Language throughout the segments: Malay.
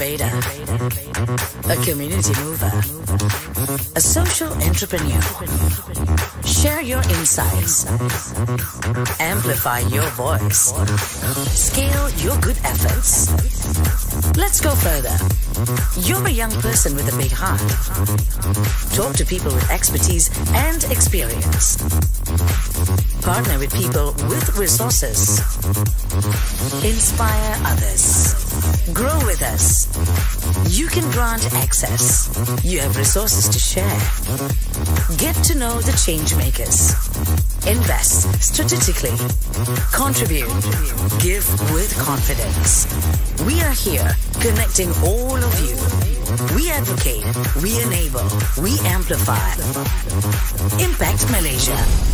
innovator, a community mover, a social entrepreneur. Share your insights, amplify your voice, scale your good efforts. Let's go further. You're a young person with a big heart. Talk to people with expertise and experience partner with people with resources. Inspire others. Grow with us. You can grant access. You have resources to share. Get to know the change makers. Invest strategically. Contribute. Give with confidence. We are here connecting all of you. We advocate, we enable, we amplify. Impact Malaysia.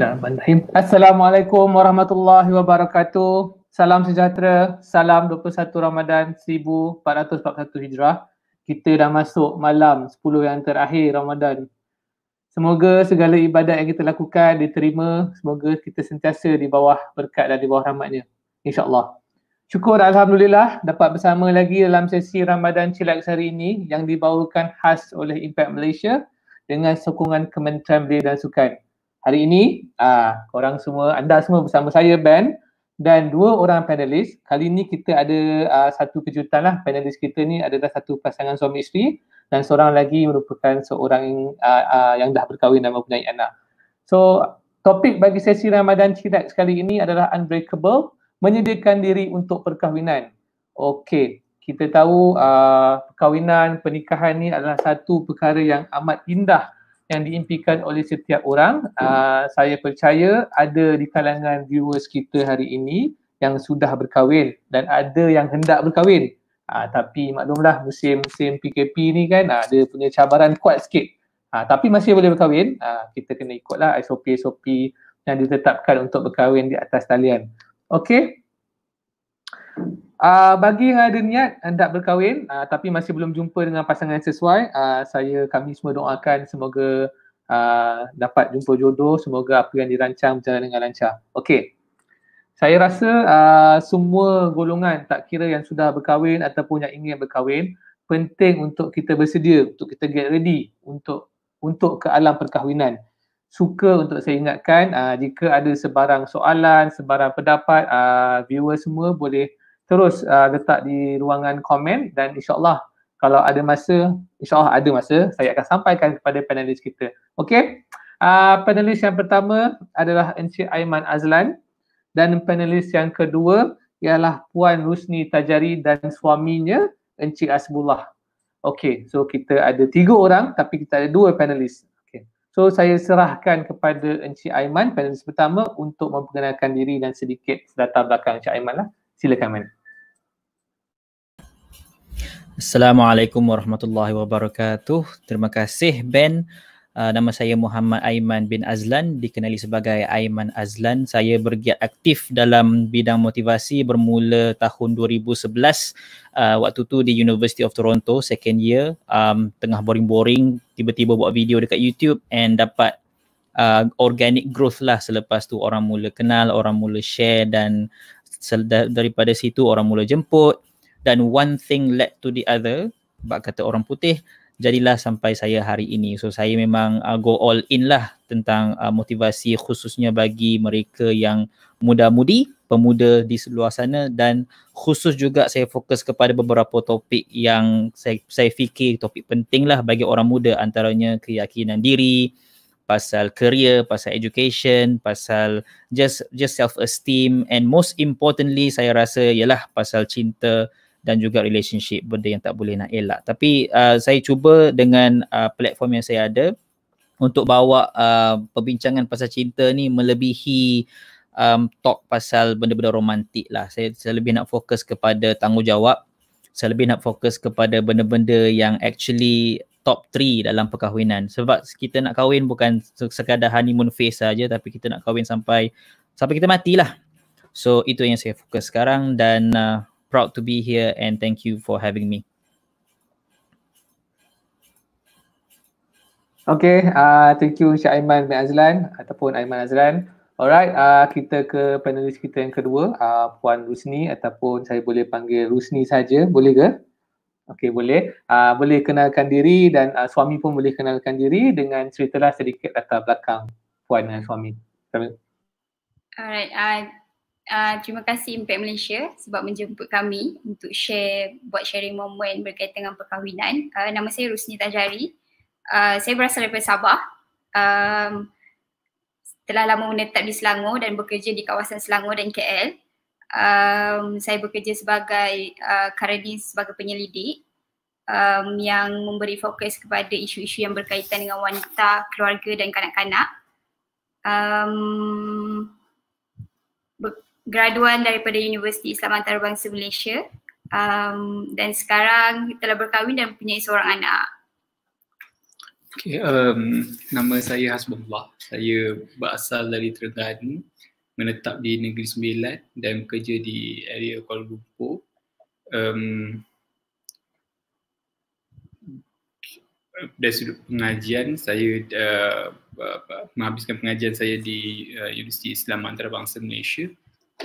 Bismillahirrahmanirrahim. Assalamualaikum warahmatullahi wabarakatuh. Salam sejahtera. Salam 21 Ramadan 1441 Hijrah. Kita dah masuk malam 10 yang terakhir Ramadan. Semoga segala ibadat yang kita lakukan diterima. Semoga kita sentiasa di bawah berkat dan di bawah rahmatnya. InsyaAllah. Syukur Alhamdulillah dapat bersama lagi dalam sesi Ramadan Cilak hari ini yang dibawakan khas oleh Impact Malaysia dengan sokongan Kementerian Belia dan Sukan hari ini uh, korang semua anda semua bersama saya Ben dan dua orang panelis. Kali ini kita ada uh, satu kejutan lah panelis kita ni adalah satu pasangan suami isteri dan seorang lagi merupakan seorang uh, uh, yang dah berkahwin dan mempunyai anak. So topik bagi sesi Ramadan Cirak sekali ini adalah Unbreakable menyediakan diri untuk perkahwinan. Okay, kita tahu uh, perkahwinan, pernikahan ni adalah satu perkara yang amat indah yang diimpikan oleh setiap orang. Uh, saya percaya ada di kalangan viewers kita hari ini yang sudah berkahwin dan ada yang hendak berkahwin. Uh, tapi maklumlah musim-musim PKP ni kan uh, dia punya cabaran kuat sikit. Uh, tapi masih boleh berkahwin, uh, kita kena ikutlah SOP-SOP yang ditetapkan untuk berkahwin di atas talian. Okay? Uh, bagi yang ada niat hendak berkahwin uh, tapi masih belum jumpa dengan pasangan yang sesuai, uh, saya kami semua doakan semoga uh, dapat jumpa jodoh, semoga apa yang dirancang berjalan dengan lancar. Okey. Saya rasa uh, semua golongan tak kira yang sudah berkahwin ataupun yang ingin berkahwin, penting untuk kita bersedia, untuk kita get ready untuk untuk ke alam perkahwinan. Suka untuk saya ingatkan uh, jika ada sebarang soalan, sebarang pendapat, uh, viewer semua boleh terus uh, letak di ruangan komen dan insyaAllah kalau ada masa, insyaAllah ada masa, saya akan sampaikan kepada panelis kita. Okey, uh, panelis yang pertama adalah Encik Aiman Azlan dan panelis yang kedua ialah Puan Rusni Tajari dan suaminya Encik Asbullah. Okey, so kita ada tiga orang tapi kita ada dua panelis. Okay. So saya serahkan kepada Encik Aiman, panelis pertama untuk memperkenalkan diri dan sedikit data belakang Encik Aiman lah. Silakan, Aiman. Assalamualaikum warahmatullahi wabarakatuh. Terima kasih Ben. Uh, nama saya Muhammad Aiman bin Azlan, dikenali sebagai Aiman Azlan. Saya bergiat aktif dalam bidang motivasi bermula tahun 2011. Uh, ah, waktu tu di University of Toronto, second year. Um, tengah boring-boring, tiba-tiba buat video dekat YouTube and dapat uh, organic growth lah selepas tu. Orang mula kenal, orang mula share dan daripada situ orang mula jemput dan one thing led to the other sebab kata orang putih jadilah sampai saya hari ini so saya memang uh, go all in lah tentang uh, motivasi khususnya bagi mereka yang muda-mudi pemuda di seluar sana dan khusus juga saya fokus kepada beberapa topik yang saya, saya fikir topik penting lah bagi orang muda antaranya keyakinan diri pasal career, pasal education, pasal just just self esteem and most importantly saya rasa ialah pasal cinta dan juga relationship benda yang tak boleh nak elak tapi uh, saya cuba dengan uh, platform yang saya ada untuk bawa uh, perbincangan pasal cinta ni melebihi um, talk pasal benda-benda romantik lah saya, saya lebih nak fokus kepada tanggungjawab saya lebih nak fokus kepada benda-benda yang actually top 3 dalam perkahwinan sebab kita nak kahwin bukan sekadar honeymoon phase saja tapi kita nak kahwin sampai sampai kita matilah so itu yang saya fokus sekarang dan uh, proud to be here and thank you for having me. Okay, uh, thank you Encik Aiman bin Azlan ataupun Aiman Azlan. Alright, uh, kita ke panelis kita yang kedua, uh, Puan Rusni ataupun saya boleh panggil Rusni saja, boleh ke? Okay, boleh. Uh, boleh kenalkan diri dan uh, suami pun boleh kenalkan diri dengan ceritalah sedikit latar belakang Puan dan suami. Alright, uh, Ah, terima kasih Impact Malaysia sebab menjemput kami untuk share buat sharing moment berkaitan dengan perkahwinan. Uh, nama saya Rusni Tajari. Uh, saya berasal daripada Sabah. Um, telah lama menetap di Selangor dan bekerja di kawasan Selangor dan KL. Um, saya bekerja sebagai uh, currently sebagai penyelidik um, yang memberi fokus kepada isu-isu yang berkaitan dengan wanita, keluarga dan kanak-kanak. Um, graduan daripada Universiti Islam Antarabangsa Malaysia um, dan sekarang telah berkahwin dan punya seorang anak. Okay, um, nama saya Hasbullah. Saya berasal dari Terengganu, menetap di Negeri Sembilan dan bekerja di area Kuala Lumpur. Um, dari sudut pengajian, saya uh, menghabiskan pengajian saya di uh, Universiti Islam Antarabangsa Malaysia.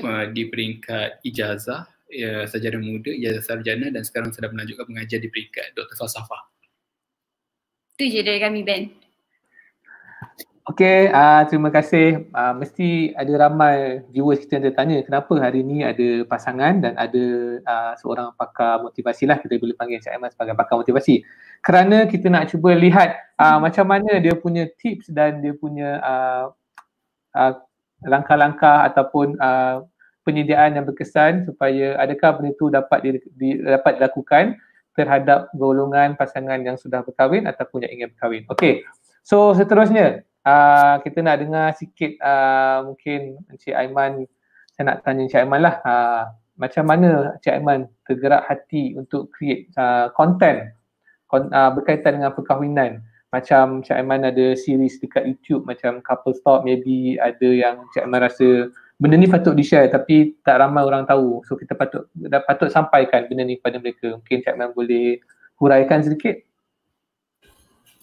Uh, di peringkat ijazah uh, sarjana muda, ijazah sarjana dan sekarang sedang melanjutkan pengajian di peringkat doktor falsafah. Itu je dari kami Ben. Okay, uh, terima kasih. Uh, mesti ada ramai viewers kita yang tertanya kenapa hari ini ada pasangan dan ada uh, seorang pakar motivasi lah kita boleh panggil Encik Aiman sebagai pakar motivasi. Kerana kita nak cuba lihat uh, macam mana dia punya tips dan dia punya uh, uh, langkah-langkah ataupun uh, penyediaan yang berkesan supaya adakah benda itu dapat di, di, dapat dilakukan terhadap golongan pasangan yang sudah berkahwin ataupun yang ingin berkahwin. Okey. So seterusnya uh, kita nak dengar sikit uh, mungkin Encik Aiman saya nak tanya Encik Aiman lah uh, macam mana Encik Aiman tergerak hati untuk create uh, content kon, uh, berkaitan dengan perkahwinan macam Cik Aiman ada series dekat YouTube macam couple talk maybe ada yang Cik Aiman rasa benda ni patut di-share tapi tak ramai orang tahu so kita patut dah patut sampaikan benda ni kepada mereka mungkin Cik Aiman boleh huraikan sedikit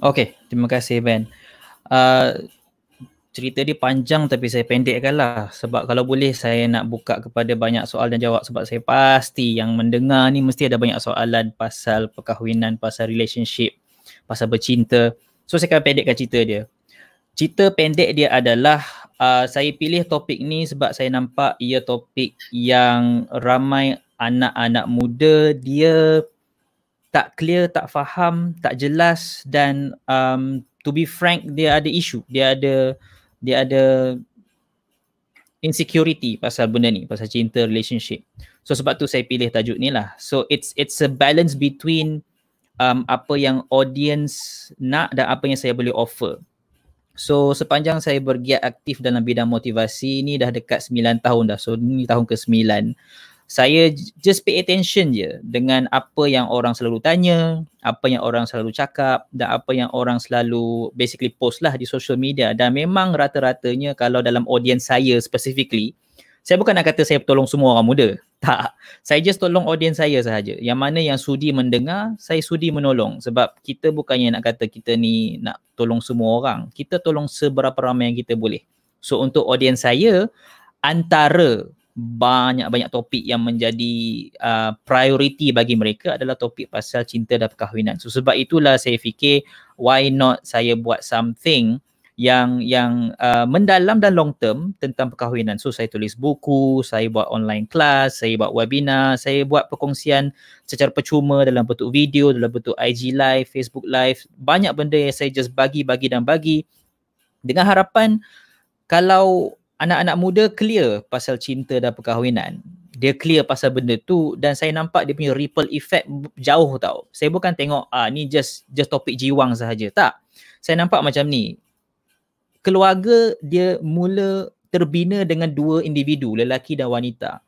Okay, terima kasih Ben. Uh, cerita dia panjang tapi saya pendekkan lah sebab kalau boleh saya nak buka kepada banyak soal dan jawab sebab saya pasti yang mendengar ni mesti ada banyak soalan pasal perkahwinan, pasal relationship pasal bercinta. So saya akan pendekkan cerita dia. Cerita pendek dia adalah uh, saya pilih topik ni sebab saya nampak ia topik yang ramai anak-anak muda dia tak clear, tak faham, tak jelas dan um, to be frank dia ada isu, dia ada dia ada insecurity pasal benda ni, pasal cinta relationship. So sebab tu saya pilih tajuk ni lah. So it's it's a balance between um, apa yang audience nak dan apa yang saya boleh offer. So sepanjang saya bergiat aktif dalam bidang motivasi ni dah dekat 9 tahun dah. So ni tahun ke-9. Saya just pay attention je dengan apa yang orang selalu tanya, apa yang orang selalu cakap dan apa yang orang selalu basically post lah di social media dan memang rata-ratanya kalau dalam audience saya specifically saya bukan nak kata saya tolong semua orang muda. Tak. Saya just tolong audiens saya sahaja. Yang mana yang sudi mendengar, saya sudi menolong. Sebab kita bukannya nak kata kita ni nak tolong semua orang. Kita tolong seberapa ramai yang kita boleh. So untuk audiens saya, antara banyak-banyak topik yang menjadi uh, priority bagi mereka adalah topik pasal cinta dan perkahwinan. So sebab itulah saya fikir why not saya buat something yang yang uh, mendalam dan long term tentang perkahwinan. So saya tulis buku, saya buat online class, saya buat webinar, saya buat perkongsian secara percuma dalam bentuk video, dalam bentuk IG live, Facebook live. Banyak benda yang saya just bagi-bagi dan bagi dengan harapan kalau anak-anak muda clear pasal cinta dan perkahwinan, dia clear pasal benda tu dan saya nampak dia punya ripple effect jauh tau. Saya bukan tengok ah ni just just topik jiwang sahaja. Tak. Saya nampak macam ni keluarga dia mula terbina dengan dua individu lelaki dan wanita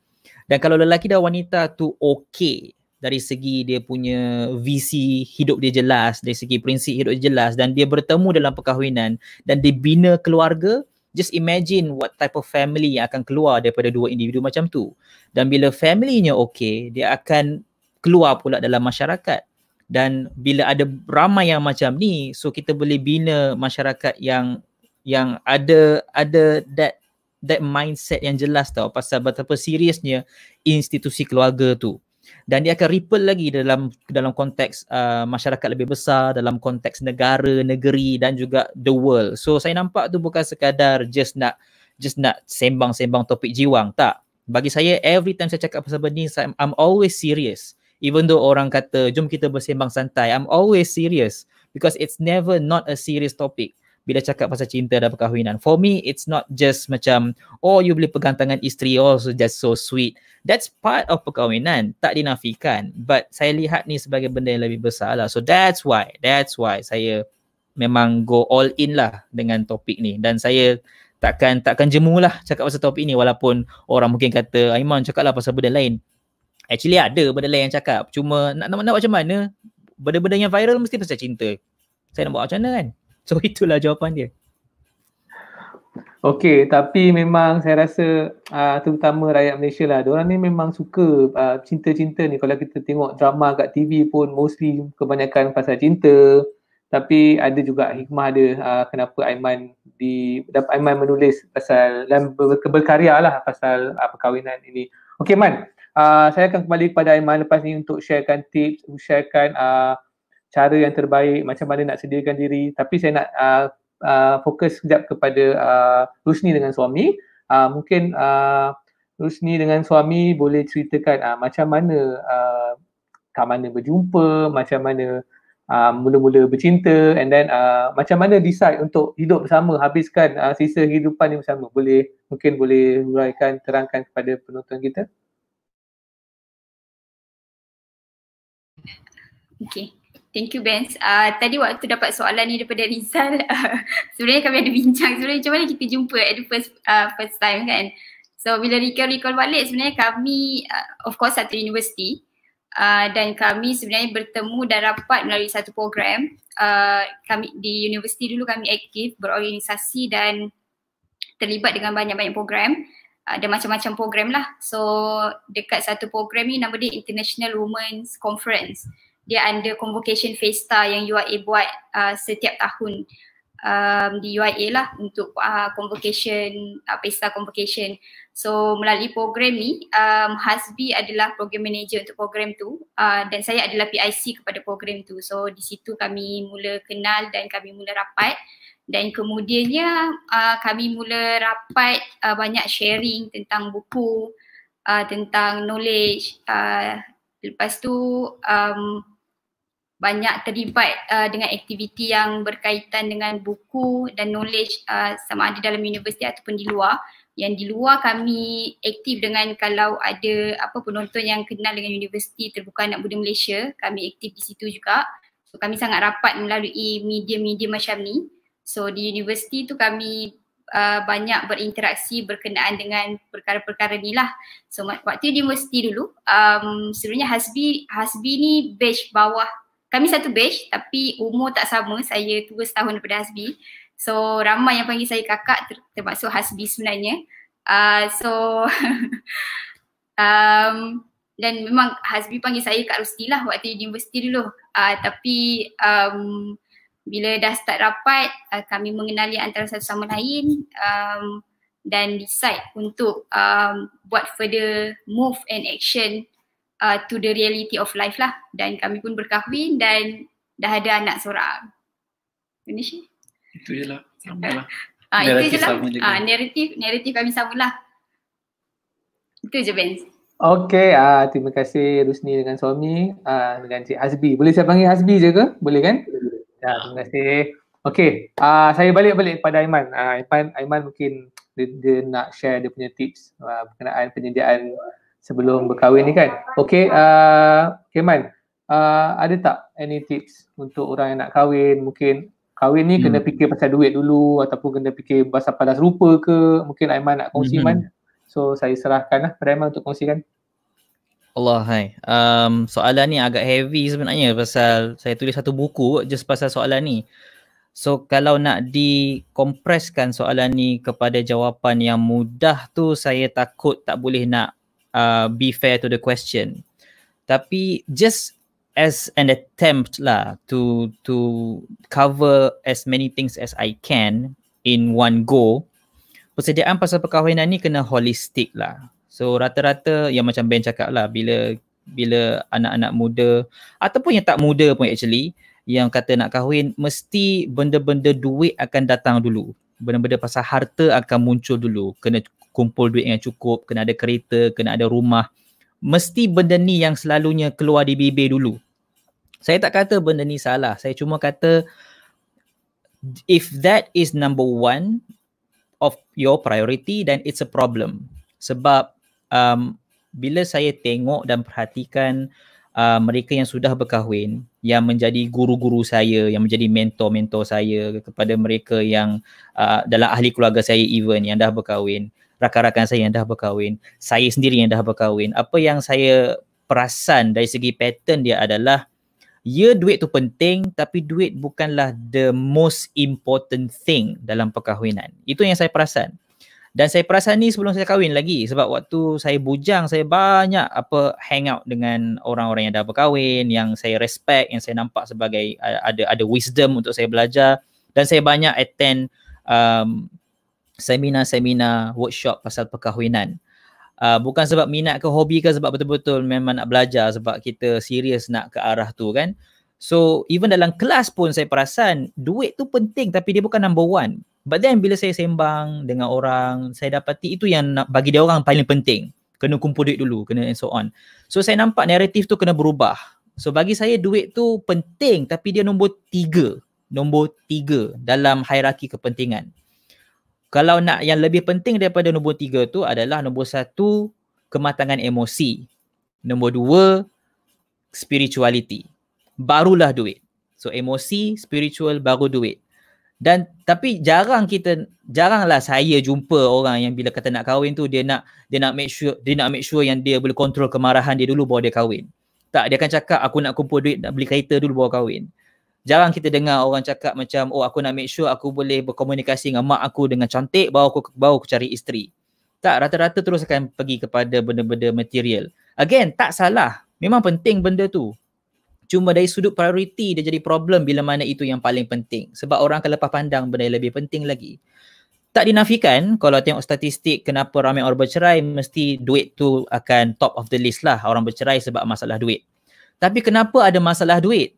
dan kalau lelaki dan wanita tu okey dari segi dia punya visi hidup dia jelas dari segi prinsip hidup dia jelas dan dia bertemu dalam perkahwinan dan dibina keluarga just imagine what type of family yang akan keluar daripada dua individu macam tu dan bila familynya okey dia akan keluar pula dalam masyarakat dan bila ada ramai yang macam ni so kita boleh bina masyarakat yang yang ada ada that that mindset yang jelas tau pasal betapa seriusnya institusi keluarga tu dan dia akan ripple lagi dalam dalam konteks uh, masyarakat lebih besar dalam konteks negara negeri dan juga the world so saya nampak tu bukan sekadar just nak just nak sembang-sembang topik jiwang tak bagi saya every time saya cakap pasal benda ni saya, I'm always serious even though orang kata jom kita bersembang santai I'm always serious because it's never not a serious topic bila cakap pasal cinta dan perkahwinan. For me, it's not just macam, oh you boleh pegang tangan isteri, oh so just so sweet. That's part of perkahwinan, tak dinafikan. But saya lihat ni sebagai benda yang lebih besar lah. So that's why, that's why saya memang go all in lah dengan topik ni. Dan saya takkan takkan jemu lah cakap pasal topik ni walaupun orang mungkin kata, Aiman cakap lah pasal benda lain. Actually ada benda lain yang cakap. Cuma nak, nak, nak macam mana, benda-benda yang viral mesti pasal cinta. Saya nak buat macam mana kan? So itulah jawapan dia. Okey, tapi memang saya rasa uh, terutama rakyat Malaysia lah, diorang ni memang suka uh, cinta-cinta ni. Kalau kita tengok drama kat TV pun mostly kebanyakan pasal cinta. Tapi ada juga hikmah dia uh, kenapa Aiman di Aiman menulis pasal dan berkarya lah pasal uh, perkahwinan ini. Okey Man, uh, saya akan kembali kepada Aiman lepas ni untuk sharekan tips, sharekan uh, cara yang terbaik macam mana nak sediakan diri tapi saya nak uh, uh, fokus sekejap kepada uh, Rusni dengan suami uh, mungkin uh, Rusni dengan suami boleh ceritakan uh, macam mana uh, kat mana berjumpa macam mana uh, mula-mula bercinta and then uh, macam mana decide untuk hidup bersama habiskan uh, sisa kehidupan ni bersama boleh mungkin boleh huraikan terangkan kepada penonton kita Okay, Thank you Benz. Uh, tadi waktu dapat soalan ni daripada Rizal, uh, sebenarnya kami ada bincang sebenarnya macam mana kita jumpa at the first uh, first time kan. So bila recall recall balik sebenarnya kami uh, of course satu universiti uh, dan kami sebenarnya bertemu dan rapat melalui satu program. Uh, kami di universiti dulu kami aktif berorganisasi dan terlibat dengan banyak-banyak program ada macam-macam program lah. So dekat satu program ni nama dia International Women's Conference dia ada convocation festa yang UIA buat uh, setiap tahun um, di UIA lah untuk uh, convocation, uh, festa convocation. So melalui program ni, um, Hasbi adalah program manager untuk program tu uh, dan saya adalah PIC kepada program tu. So di situ kami mula kenal dan kami mula rapat dan kemudiannya uh, kami mula rapat uh, banyak sharing tentang buku, uh, tentang knowledge. Uh, lepas tu um, banyak terlibat uh, dengan aktiviti yang berkaitan dengan buku dan knowledge uh, sama ada dalam universiti ataupun di luar yang di luar kami aktif dengan kalau ada apa penonton yang kenal dengan universiti terbuka anak muda Malaysia kami aktif di situ juga so kami sangat rapat melalui media-media macam ni so di universiti tu kami Uh, banyak berinteraksi berkenaan dengan perkara-perkara ni lah. So waktu di universiti dulu, um, sebenarnya Hasbi, Hasbi ni batch bawah kami satu batch tapi umur tak sama saya tua setahun daripada Hasbi so ramai yang panggil saya kakak ter- termasuk Hasbi sebenarnya uh, so um, dan memang Hasbi panggil saya Kak Rusti lah waktu universiti dulu uh, tapi um, bila dah start rapat uh, kami mengenali antara satu sama lain um, dan decide untuk um, buat further move and action uh, to the reality of life lah dan kami pun berkahwin dan dah ada anak seorang. Ini sih. Itu je lah. Sama lah. Ah, itu je lah. Ah, naratif, naratif kami sama lah. Itu je Benz. Okay, ah, terima kasih Rusni dengan suami ah, dengan Cik Hasbi. Boleh saya panggil Hasbi je ke? Boleh kan? Ya, ah, terima kasih. Okay, ah, saya balik-balik kepada Aiman. Ah, Aiman, Aiman mungkin dia, dia nak share dia punya tips ah, berkenaan penyediaan sebelum berkahwin ni kan. Okay, uh, Kemal, uh, ada tak any tips untuk orang yang nak kahwin? Mungkin kahwin ni hmm. kena fikir pasal duit dulu ataupun kena fikir pasal padas rupa ke? Mungkin Aiman nak kongsi, hmm. Aiman. Hmm. So, saya serahkan lah pada Aiman untuk kongsikan. Allah hai. Um, soalan ni agak heavy sebenarnya pasal saya tulis satu buku just pasal soalan ni. So kalau nak dikompreskan soalan ni kepada jawapan yang mudah tu saya takut tak boleh nak Uh, be fair to the question. Tapi just as an attempt lah to to cover as many things as I can in one go, persediaan pasal perkahwinan ni kena holistik lah. So rata-rata yang macam Ben cakap lah bila bila anak-anak muda ataupun yang tak muda pun actually yang kata nak kahwin mesti benda-benda duit akan datang dulu. Benda-benda pasal harta akan muncul dulu. Kena kumpul duit yang cukup, kena ada kereta, kena ada rumah. Mesti benda ni yang selalunya keluar di BB dulu. Saya tak kata benda ni salah. Saya cuma kata if that is number one of your priority, then it's a problem. Sebab um, bila saya tengok dan perhatikan uh, mereka yang sudah berkahwin, yang menjadi guru-guru saya, yang menjadi mentor-mentor saya kepada mereka yang uh, dalam ahli keluarga saya even yang dah berkahwin, rakan-rakan saya yang dah berkahwin, saya sendiri yang dah berkahwin, apa yang saya perasan dari segi pattern dia adalah ya duit tu penting tapi duit bukanlah the most important thing dalam perkahwinan. Itu yang saya perasan. Dan saya perasan ni sebelum saya kahwin lagi sebab waktu saya bujang saya banyak apa hang out dengan orang-orang yang dah berkahwin yang saya respect yang saya nampak sebagai ada ada wisdom untuk saya belajar dan saya banyak attend um, seminar-seminar workshop pasal perkahwinan. Uh, bukan sebab minat ke hobi ke sebab betul-betul memang nak belajar sebab kita serius nak ke arah tu kan. So even dalam kelas pun saya perasan duit tu penting tapi dia bukan number one. But then bila saya sembang dengan orang, saya dapati itu yang nak bagi dia orang paling penting. Kena kumpul duit dulu, kena and so on. So saya nampak naratif tu kena berubah. So bagi saya duit tu penting tapi dia nombor tiga. Nombor tiga dalam hierarki kepentingan kalau nak yang lebih penting daripada nombor tiga tu adalah nombor satu kematangan emosi nombor dua spirituality barulah duit so emosi spiritual baru duit dan tapi jarang kita jaranglah saya jumpa orang yang bila kata nak kahwin tu dia nak dia nak make sure dia nak make sure yang dia boleh kontrol kemarahan dia dulu bawa dia kahwin tak dia akan cakap aku nak kumpul duit nak beli kereta dulu bawa kahwin jarang kita dengar orang cakap macam oh aku nak make sure aku boleh berkomunikasi dengan mak aku dengan cantik baru aku baru aku cari isteri. Tak rata-rata terus akan pergi kepada benda-benda material. Again, tak salah. Memang penting benda tu. Cuma dari sudut prioriti dia jadi problem bila mana itu yang paling penting. Sebab orang akan lepas pandang benda yang lebih penting lagi. Tak dinafikan kalau tengok statistik kenapa ramai orang bercerai mesti duit tu akan top of the list lah orang bercerai sebab masalah duit. Tapi kenapa ada masalah duit?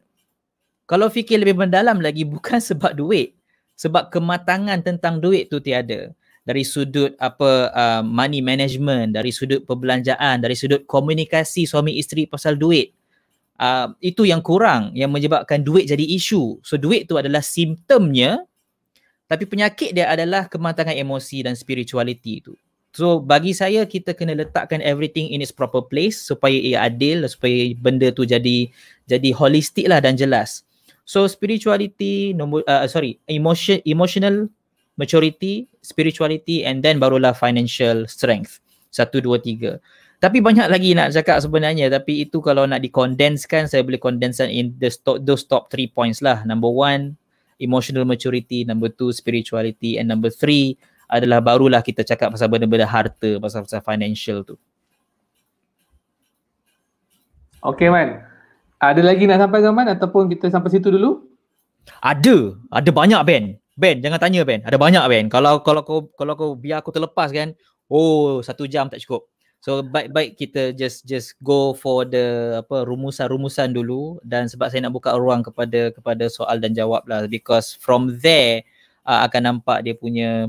Kalau fikir lebih mendalam lagi bukan sebab duit, sebab kematangan tentang duit tu tiada. Dari sudut apa uh, money management, dari sudut perbelanjaan, dari sudut komunikasi suami isteri pasal duit. Uh, itu yang kurang yang menyebabkan duit jadi isu. So duit tu adalah simptomnya tapi penyakit dia adalah kematangan emosi dan spirituality tu. So bagi saya kita kena letakkan everything in its proper place supaya ia adil supaya benda tu jadi jadi holistik lah dan jelas. So spirituality nombor uh, sorry emotion emotional maturity spirituality and then barulah financial strength. Satu, dua, tiga. Tapi banyak lagi nak cakap sebenarnya tapi itu kalau nak dikondenskan saya boleh kondenskan in the stop, those top three points lah. Number one emotional maturity, number two spirituality and number three adalah barulah kita cakap pasal benda-benda harta, pasal-pasal financial tu. Okay man, ada lagi nak sampai Zaman ataupun kita sampai situ dulu? Ada. Ada banyak Ben. Ben jangan tanya Ben. Ada banyak Ben. Kalau kalau kau kalau kau biar aku terlepas kan, oh satu jam tak cukup. So baik-baik kita just just go for the apa rumusan-rumusan dulu dan sebab saya nak buka ruang kepada kepada soal dan jawab lah because from there uh, akan nampak dia punya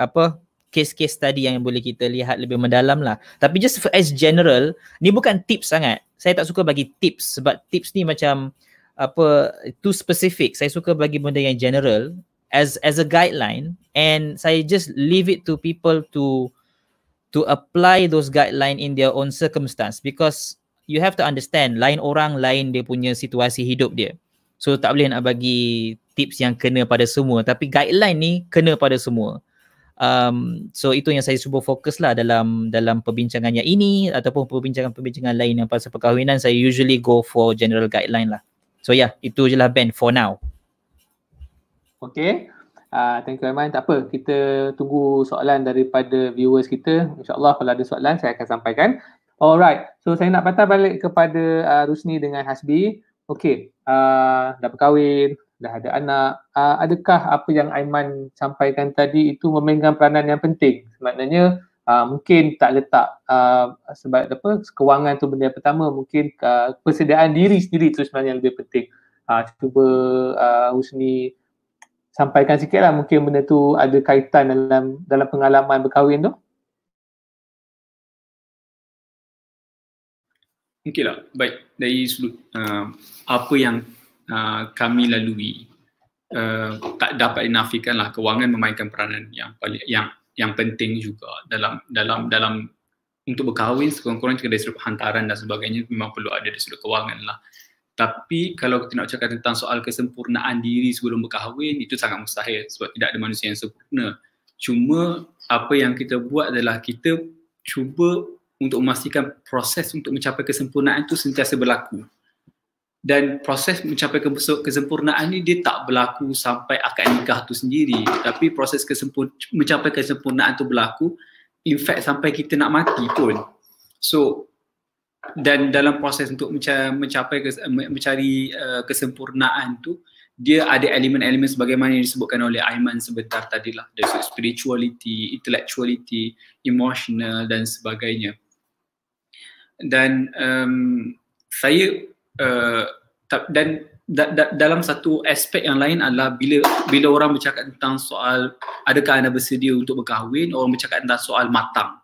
apa case-case tadi yang boleh kita lihat lebih mendalam lah. Tapi just as general, ni bukan tips sangat saya tak suka bagi tips sebab tips ni macam apa too specific. Saya suka bagi benda yang general as as a guideline and saya just leave it to people to to apply those guideline in their own circumstance because you have to understand lain orang lain dia punya situasi hidup dia. So tak boleh nak bagi tips yang kena pada semua tapi guideline ni kena pada semua. Um, so itu yang saya cuba fokus lah dalam dalam perbincangan yang ini ataupun perbincangan-perbincangan lain yang pasal perkahwinan saya usually go for general guideline lah. So yeah, itu je lah Ben for now. Okay. Uh, thank you Aiman. Tak apa, kita tunggu soalan daripada viewers kita. InsyaAllah kalau ada soalan saya akan sampaikan. Alright, so saya nak patah balik kepada uh, Rusni dengan Hasbi. Okay, uh, dah berkahwin, dah ada anak. Uh, adakah apa yang Aiman sampaikan tadi itu memainkan peranan yang penting? Maknanya uh, mungkin tak letak uh, sebab apa kewangan tu benda yang pertama, mungkin uh, persediaan diri sendiri tu sebenarnya lebih penting. Ah uh, cuba uh, Husni sampaikan sikitlah mungkin benda tu ada kaitan dalam dalam pengalaman berkahwin tu. Okay Baik. Dari sudut uh, apa yang uh, kami lalui uh, tak dapat dinafikanlah kewangan memainkan peranan yang paling yang yang penting juga dalam dalam dalam untuk berkahwin sekurang-kurangnya dari sudut hantaran dan sebagainya memang perlu ada di sudut kewangan lah. Tapi kalau kita nak cakap tentang soal kesempurnaan diri sebelum berkahwin itu sangat mustahil sebab tidak ada manusia yang sempurna. Cuma apa yang kita buat adalah kita cuba untuk memastikan proses untuk mencapai kesempurnaan itu sentiasa berlaku dan proses mencapai kesempurnaan ini dia tak berlaku sampai akad nikah tu sendiri tapi proses kesempur- mencapai kesempurnaan tu berlaku in fact sampai kita nak mati pun so dan dalam proses untuk mencapai mencari uh, kesempurnaan tu dia ada elemen-elemen sebagaimana yang disebutkan oleh Aiman sebentar tadi lah dari spirituality, intellectuality, emotional dan sebagainya dan um, saya Eh, tak, dan da, da, dalam satu aspek yang lain adalah bila bila orang bercakap tentang soal adakah anda bersedia untuk berkahwin orang bercakap tentang soal matang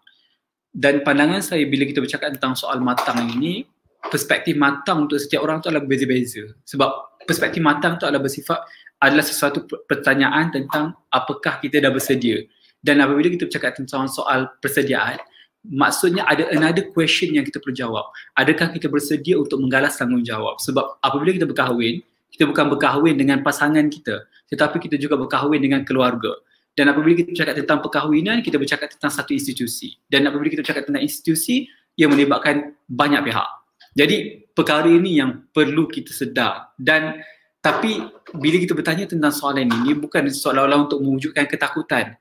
dan pandangan saya bila kita bercakap tentang soal matang ini perspektif matang untuk setiap orang tu adalah berbeza-beza sebab perspektif matang tu adalah bersifat adalah sesuatu pertanyaan tentang apakah kita dah bersedia dan apabila kita bercakap tentang soal persediaan maksudnya ada another question yang kita perlu jawab. Adakah kita bersedia untuk menggalas tanggungjawab? Sebab apabila kita berkahwin, kita bukan berkahwin dengan pasangan kita, tetapi kita juga berkahwin dengan keluarga. Dan apabila kita bercakap tentang perkahwinan, kita bercakap tentang satu institusi. Dan apabila kita bercakap tentang institusi, ia melibatkan banyak pihak. Jadi perkara ini yang perlu kita sedar. Dan tapi bila kita bertanya tentang soalan ini, ini bukan seolah-olah untuk mewujudkan ketakutan.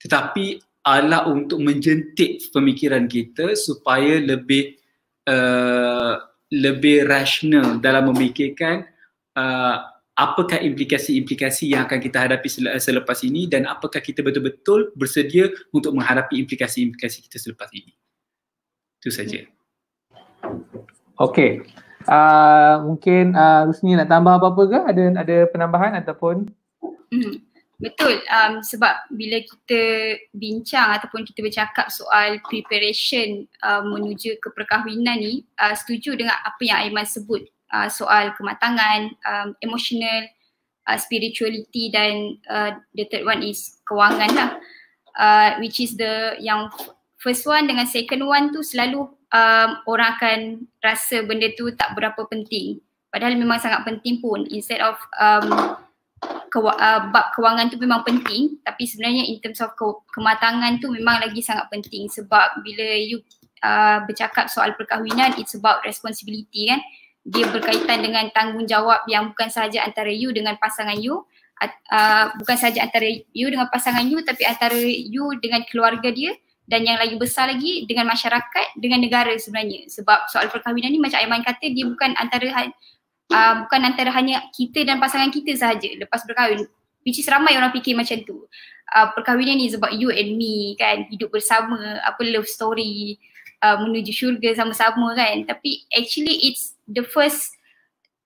Tetapi adalah untuk menjentik pemikiran kita supaya lebih uh, lebih rasional dalam memikirkan uh, apakah implikasi-implikasi yang akan kita hadapi selepas ini dan apakah kita betul-betul bersedia untuk menghadapi implikasi-implikasi kita selepas ini. Itu saja. Okey. Uh, mungkin uh, Rusni nak tambah apa-apa ke? Ada ada penambahan ataupun hmm. Betul. Um, sebab bila kita bincang ataupun kita bercakap soal preparation um, menuju ke perkahwinan ni, uh, setuju dengan apa yang Aiman sebut uh, soal kematangan, um, emotional, uh, spirituality dan uh, the third one is kewangan lah. Uh, which is the yang first one dengan second one tu selalu um, orang akan rasa benda tu tak berapa penting. Padahal memang sangat penting pun. Instead of um, ke, uh, bab kewangan tu memang penting tapi sebenarnya in terms of ke, kematangan tu memang lagi sangat penting sebab bila you uh, bercakap soal perkahwinan it's about responsibility kan dia berkaitan dengan tanggungjawab yang bukan sahaja antara you dengan pasangan you uh, bukan sahaja antara you dengan pasangan you tapi antara you dengan keluarga dia dan yang lagi besar lagi dengan masyarakat dengan negara sebenarnya sebab soal perkahwinan ni macam Aiman kata dia bukan antara uh, bukan antara hanya kita dan pasangan kita sahaja lepas berkahwin which is ramai orang fikir macam tu uh, perkahwinan ni sebab you and me kan hidup bersama apa love story uh, menuju syurga sama-sama kan tapi actually it's the first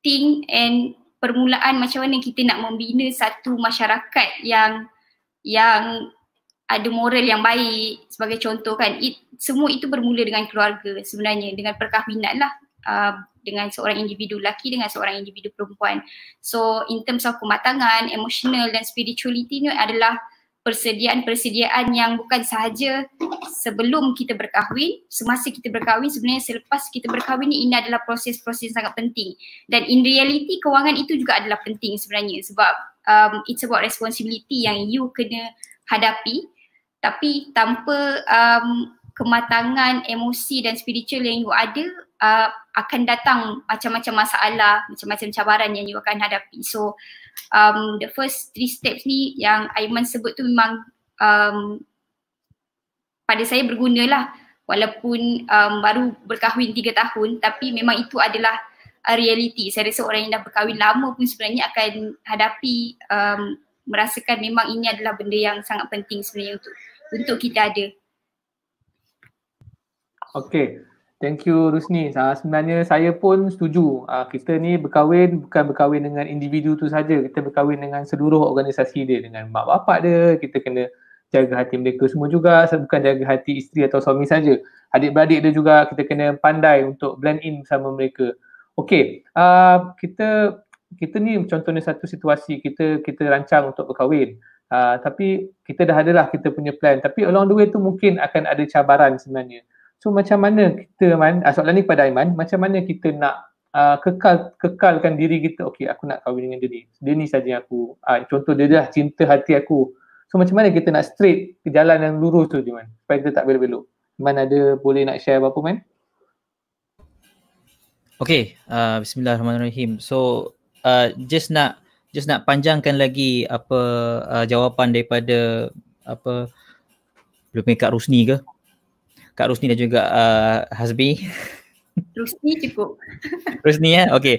thing and permulaan macam mana kita nak membina satu masyarakat yang yang ada moral yang baik sebagai contoh kan it, semua itu bermula dengan keluarga sebenarnya dengan perkahwinan lah Uh, dengan seorang individu lelaki dengan seorang individu perempuan. So in terms of kematangan, emotional dan spirituality ni adalah persediaan-persediaan yang bukan sahaja sebelum kita berkahwin, semasa kita berkahwin sebenarnya selepas kita berkahwin ni ini adalah proses-proses sangat penting. Dan in reality kewangan itu juga adalah penting sebenarnya sebab um, it's about responsibility yang you kena hadapi tapi tanpa um, kematangan emosi dan spiritual yang you ada uh, akan datang macam-macam masalah, macam-macam cabaran yang you akan hadapi. So um, the first three steps ni yang Aiman sebut tu memang um, pada saya berguna lah. walaupun um, baru berkahwin tiga tahun tapi memang itu adalah reality. Saya rasa orang yang dah berkahwin lama pun sebenarnya akan hadapi um, merasakan memang ini adalah benda yang sangat penting sebenarnya untuk untuk kita ada. Okay. Thank you Rusni. Uh, sebenarnya saya pun setuju. Uh, kita ni berkahwin bukan berkahwin dengan individu tu saja. Kita berkahwin dengan seluruh organisasi dia dengan mak bapak dia. Kita kena jaga hati mereka semua juga. Bukan jaga hati isteri atau suami saja. Adik-beradik dia juga kita kena pandai untuk blend in sama mereka. Okey, uh, kita kita ni contohnya satu situasi kita kita rancang untuk berkahwin. Uh, tapi kita dah adalah kita punya plan. Tapi along the way tu mungkin akan ada cabaran sebenarnya. So macam mana kita man, ah, soalan ni kepada Aiman, macam mana kita nak uh, kekal kekalkan diri kita. Okey, aku nak kahwin dengan dia ni. Dia ni saja aku. Uh, contoh dia dah cinta hati aku. So macam mana kita nak straight ke jalan yang lurus tu Iman? Supaya kita tak belok-belok. Mana ada boleh nak share apa-apa man? Okay, uh, bismillahirrahmanirrahim. So uh, just nak just nak panjangkan lagi apa uh, jawapan daripada apa Lumikat Rusni ke? Kak Rusni dan juga uh, Hasbi. Rusni cukup. Rusni ya. Okey.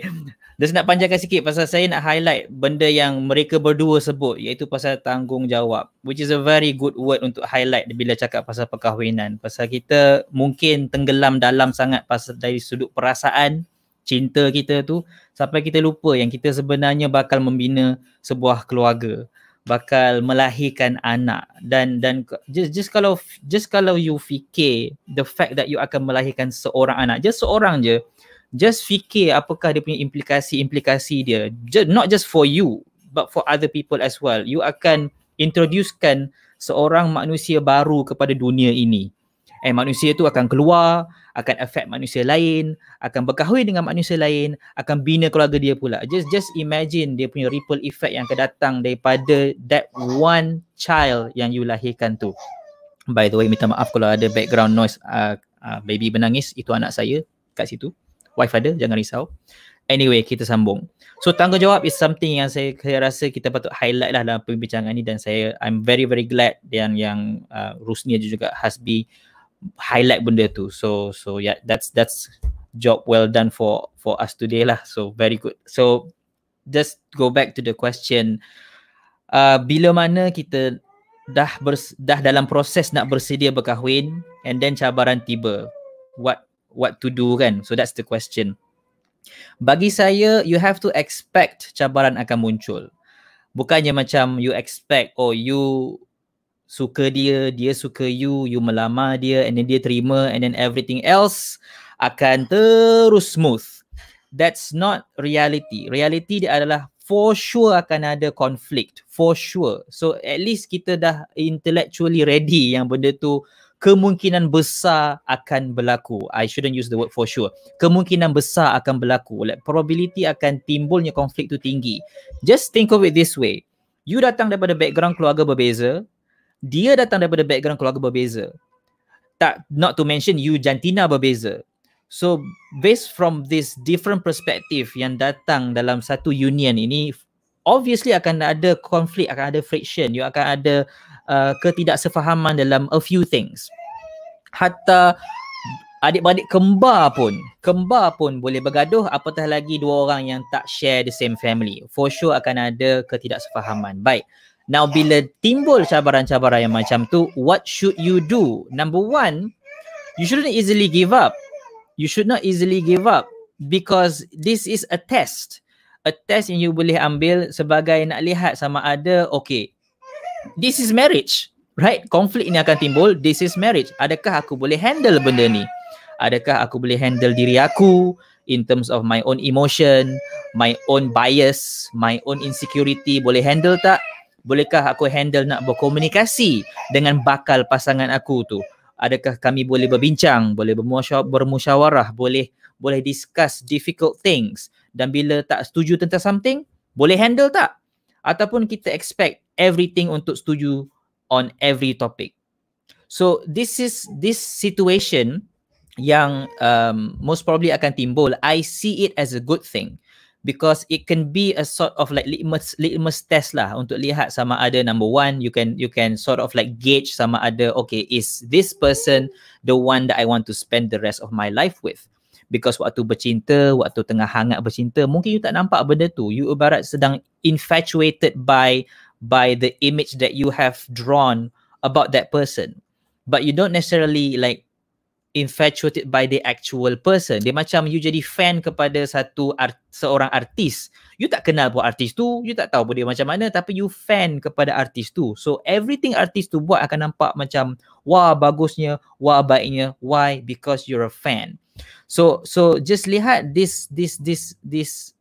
Dan saya nak panjangkan sikit pasal saya nak highlight benda yang mereka berdua sebut iaitu pasal tanggungjawab which is a very good word untuk highlight bila cakap pasal perkahwinan pasal kita mungkin tenggelam dalam sangat pasal dari sudut perasaan cinta kita tu sampai kita lupa yang kita sebenarnya bakal membina sebuah keluarga bakal melahirkan anak dan dan just just kalau just kalau you fikir the fact that you akan melahirkan seorang anak just seorang je just fikir apakah dia punya implikasi-implikasi dia just, not just for you but for other people as well you akan introducekan seorang manusia baru kepada dunia ini eh manusia tu akan keluar akan affect manusia lain, akan berkahwin dengan manusia lain, akan bina keluarga dia pula. Just just imagine dia punya ripple effect yang akan datang daripada that one child yang you lahirkan tu. By the way, minta maaf kalau ada background noise uh, uh, baby menangis, itu anak saya kat situ. Wife ada, jangan risau. Anyway, kita sambung. So tanggungjawab is something yang saya, saya rasa kita patut highlight lah dalam perbincangan ini dan saya I'm very very glad dan yang uh, Rusnia juga Hasbi highlight benda tu. So so yeah that's that's job well done for for us today lah. So very good. So just go back to the question uh, bila mana kita dah ber, dah dalam proses nak bersedia berkahwin and then cabaran tiba. What what to do kan? So that's the question. Bagi saya you have to expect cabaran akan muncul. Bukannya macam you expect oh you suka dia, dia suka you, you melamar dia and then dia terima and then everything else akan terus smooth. That's not reality. Reality dia adalah for sure akan ada conflict. For sure. So at least kita dah intellectually ready yang benda tu kemungkinan besar akan berlaku. I shouldn't use the word for sure. Kemungkinan besar akan berlaku. Like probability akan timbulnya konflik tu tinggi. Just think of it this way. You datang daripada background keluarga berbeza, dia datang daripada background keluarga berbeza tak not to mention you jantina berbeza so based from this different perspective yang datang dalam satu union ini obviously akan ada konflik akan ada friction you akan ada uh, ketidaksefahaman dalam a few things hatta adik adik kembar pun kembar pun boleh bergaduh apatah lagi dua orang yang tak share the same family for sure akan ada ketidaksefahaman baik Now bila timbul cabaran-cabaran yang macam tu, what should you do? Number one, you shouldn't easily give up. You should not easily give up because this is a test. A test yang you boleh ambil sebagai nak lihat sama ada, okay, this is marriage, right? Konflik ini akan timbul, this is marriage. Adakah aku boleh handle benda ni? Adakah aku boleh handle diri aku in terms of my own emotion, my own bias, my own insecurity, boleh handle tak? bolehkah aku handle nak berkomunikasi dengan bakal pasangan aku tu adakah kami boleh berbincang boleh bermusyawarah boleh boleh discuss difficult things dan bila tak setuju tentang something boleh handle tak ataupun kita expect everything untuk setuju on every topic so this is this situation yang um, most probably akan timbul i see it as a good thing because it can be a sort of like litmus litmus test lah untuk lihat sama ada number one you can you can sort of like gauge sama ada okay is this person the one that I want to spend the rest of my life with because waktu bercinta waktu tengah hangat bercinta mungkin you tak nampak benda tu you ibarat sedang infatuated by by the image that you have drawn about that person but you don't necessarily like infatuated by the actual person. Dia macam you jadi fan kepada satu art, seorang artis. You tak kenal pun artis tu, you tak tahu pun dia macam mana tapi you fan kepada artis tu. So everything artis tu buat akan nampak macam wah bagusnya, wah baiknya. Why? Because you're a fan. So so just lihat this this this this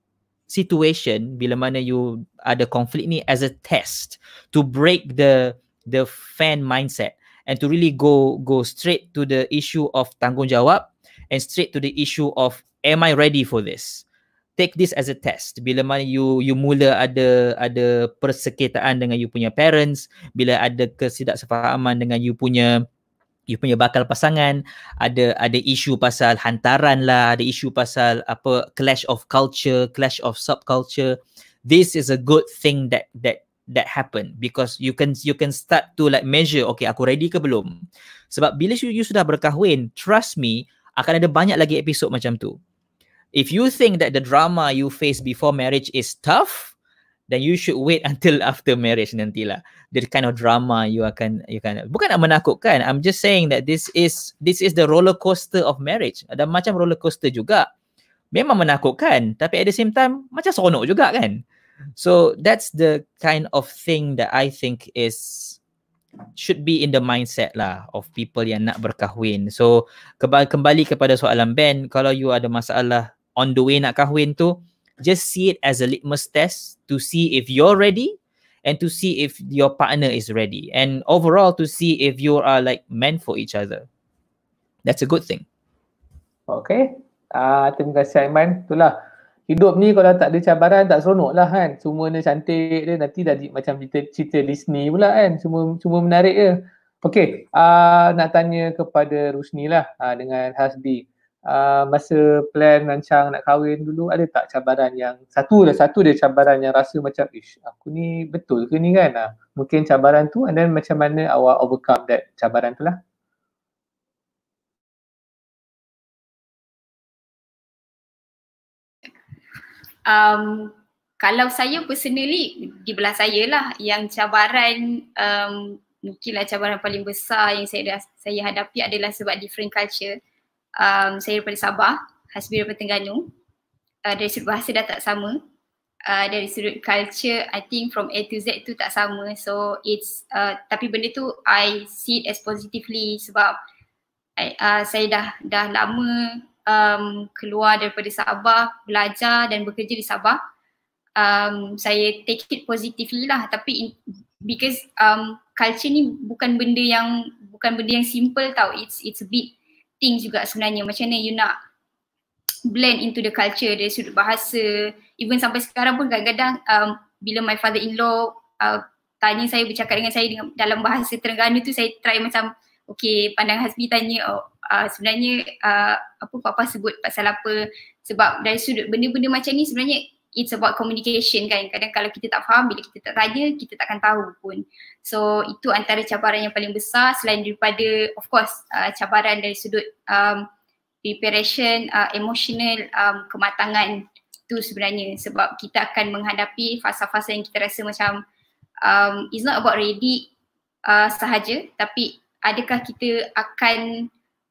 situation bila mana you ada konflik ni as a test to break the the fan mindset and to really go go straight to the issue of tanggungjawab and straight to the issue of am I ready for this? Take this as a test. Bila mana you you mula ada ada persekitaan dengan you punya parents, bila ada kesidaksefahaman dengan you punya you punya bakal pasangan, ada ada isu pasal hantaran lah, ada isu pasal apa clash of culture, clash of subculture. This is a good thing that that that happen because you can you can start to like measure okay aku ready ke belum sebab bila you, you sudah berkahwin trust me akan ada banyak lagi episod macam tu if you think that the drama you face before marriage is tough then you should wait until after marriage nantilah the kind of drama you akan you akan bukan nak menakutkan i'm just saying that this is this is the roller coaster of marriage ada macam roller coaster juga memang menakutkan tapi at the same time macam seronok juga kan So that's the kind of thing that I think is should be in the mindset lah of people yang nak berkahwin. So kembali kepada soalan Ben, kalau you ada masalah on the way nak kahwin tu, just see it as a litmus test to see if you're ready and to see if your partner is ready and overall to see if you are like meant for each other. That's a good thing. Okay. uh, terima kasih Aiman. Itulah hidup ni kalau tak ada cabaran tak seronok lah kan semua ni cantik dia nanti dah di, macam cerita, cerita Disney pula kan semua semua menarik je Okey, uh, nak tanya kepada Rusni lah uh, dengan Hasbi. Uh, masa plan rancang nak kahwin dulu ada tak cabaran yang satu dah satu dia cabaran yang rasa macam ish aku ni betul ke ni kan uh, mungkin cabaran tu and then macam mana awak overcome that cabaran tu lah um, kalau saya personally di belah saya lah yang cabaran um, mungkinlah cabaran paling besar yang saya dah, saya hadapi adalah sebab different culture. Um, saya daripada Sabah, Hasbi daripada Tengganu. Uh, dari sudut bahasa dah tak sama. Uh, dari sudut culture, I think from A to Z tu tak sama. So it's, uh, tapi benda tu I see it as positively sebab I, uh, saya dah dah lama um, keluar daripada Sabah, belajar dan bekerja di Sabah, um, saya take it positively lah. Tapi in, because um, culture ni bukan benda yang bukan benda yang simple tau. It's it's a big thing juga sebenarnya. Macam mana you nak blend into the culture dari sudut bahasa. Even sampai sekarang pun kadang-kadang um, bila my father-in-law uh, tanya saya bercakap dengan saya dengan, dalam bahasa Terengganu tu saya try macam okay pandang Hasbi tanya oh, uh, sebenarnya uh, apa Papa sebut pasal apa sebab dari sudut benda-benda macam ni sebenarnya it's about communication kan kadang kalau kita tak faham bila kita tak tanya kita takkan tahu pun so itu antara cabaran yang paling besar selain daripada of course uh, cabaran dari sudut um, preparation uh, emotional um, kematangan tu sebenarnya sebab kita akan menghadapi fasa-fasa yang kita rasa macam um, it's not about ready uh, sahaja tapi adakah kita akan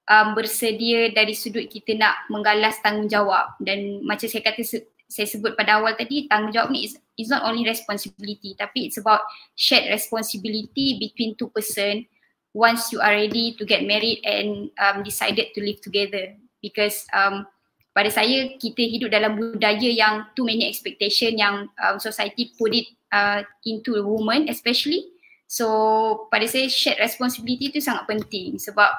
um, bersedia dari sudut kita nak menggalas tanggungjawab dan macam saya kata saya sebut pada awal tadi tanggungjawab ni is, is not only responsibility tapi it's about shared responsibility between two person once you are ready to get married and um, decided to live together because um, pada saya kita hidup dalam budaya yang too many expectation yang um, society put it uh, into a woman especially So pada saya shared responsibility tu sangat penting sebab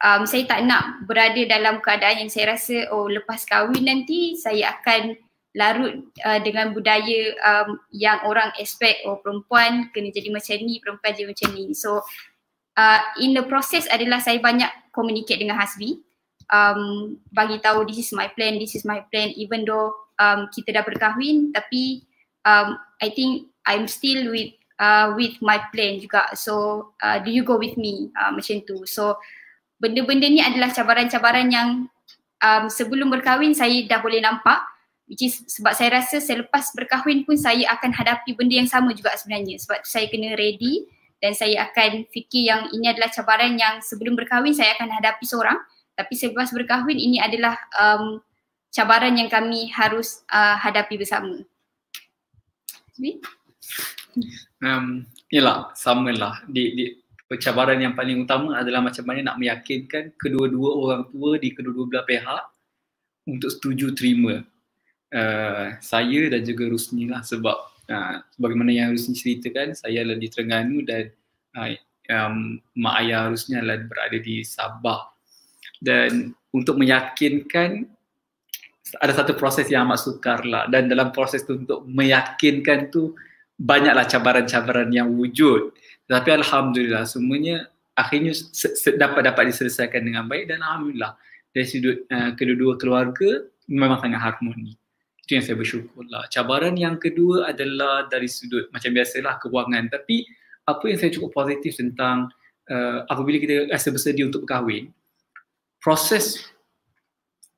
um, saya tak nak berada dalam keadaan yang saya rasa oh lepas kahwin nanti saya akan larut uh, dengan budaya um, yang orang expect oh perempuan kena jadi macam ni, perempuan jadi macam ni. So uh, in the process adalah saya banyak communicate dengan hasbi um, bagi tahu this is my plan, this is my plan even though um, kita dah berkahwin tapi um, I think I'm still with uh, with my plan juga. So uh, do you go with me? Uh, macam tu. So benda-benda ni adalah cabaran-cabaran yang um, sebelum berkahwin saya dah boleh nampak which is sebab saya rasa selepas berkahwin pun saya akan hadapi benda yang sama juga sebenarnya. Sebab tu saya kena ready dan saya akan fikir yang ini adalah cabaran yang sebelum berkahwin saya akan hadapi seorang tapi selepas berkahwin ini adalah um, cabaran yang kami harus uh, hadapi bersama um, yelah sama lah di, di percabaran yang paling utama adalah macam mana nak meyakinkan kedua-dua orang tua di kedua-dua belah pihak untuk setuju terima uh, saya dan juga Rusni lah sebab uh, eh, bagaimana yang Rusni ceritakan saya adalah di Terengganu dan uh, um, mak ayah Rusni adalah berada di Sabah dan untuk meyakinkan ada satu proses yang amat sukar lah dan dalam proses tu untuk meyakinkan tu banyaklah cabaran-cabaran yang wujud tapi alhamdulillah semuanya akhirnya dapat dapat diselesaikan dengan baik dan alhamdulillah dari sudut uh, kedua-dua keluarga memang sangat harmoni itu yang saya bersyukur lah cabaran yang kedua adalah dari sudut macam biasalah kewangan tapi apa yang saya cukup positif tentang uh, apabila kita rasa bersedia untuk berkahwin proses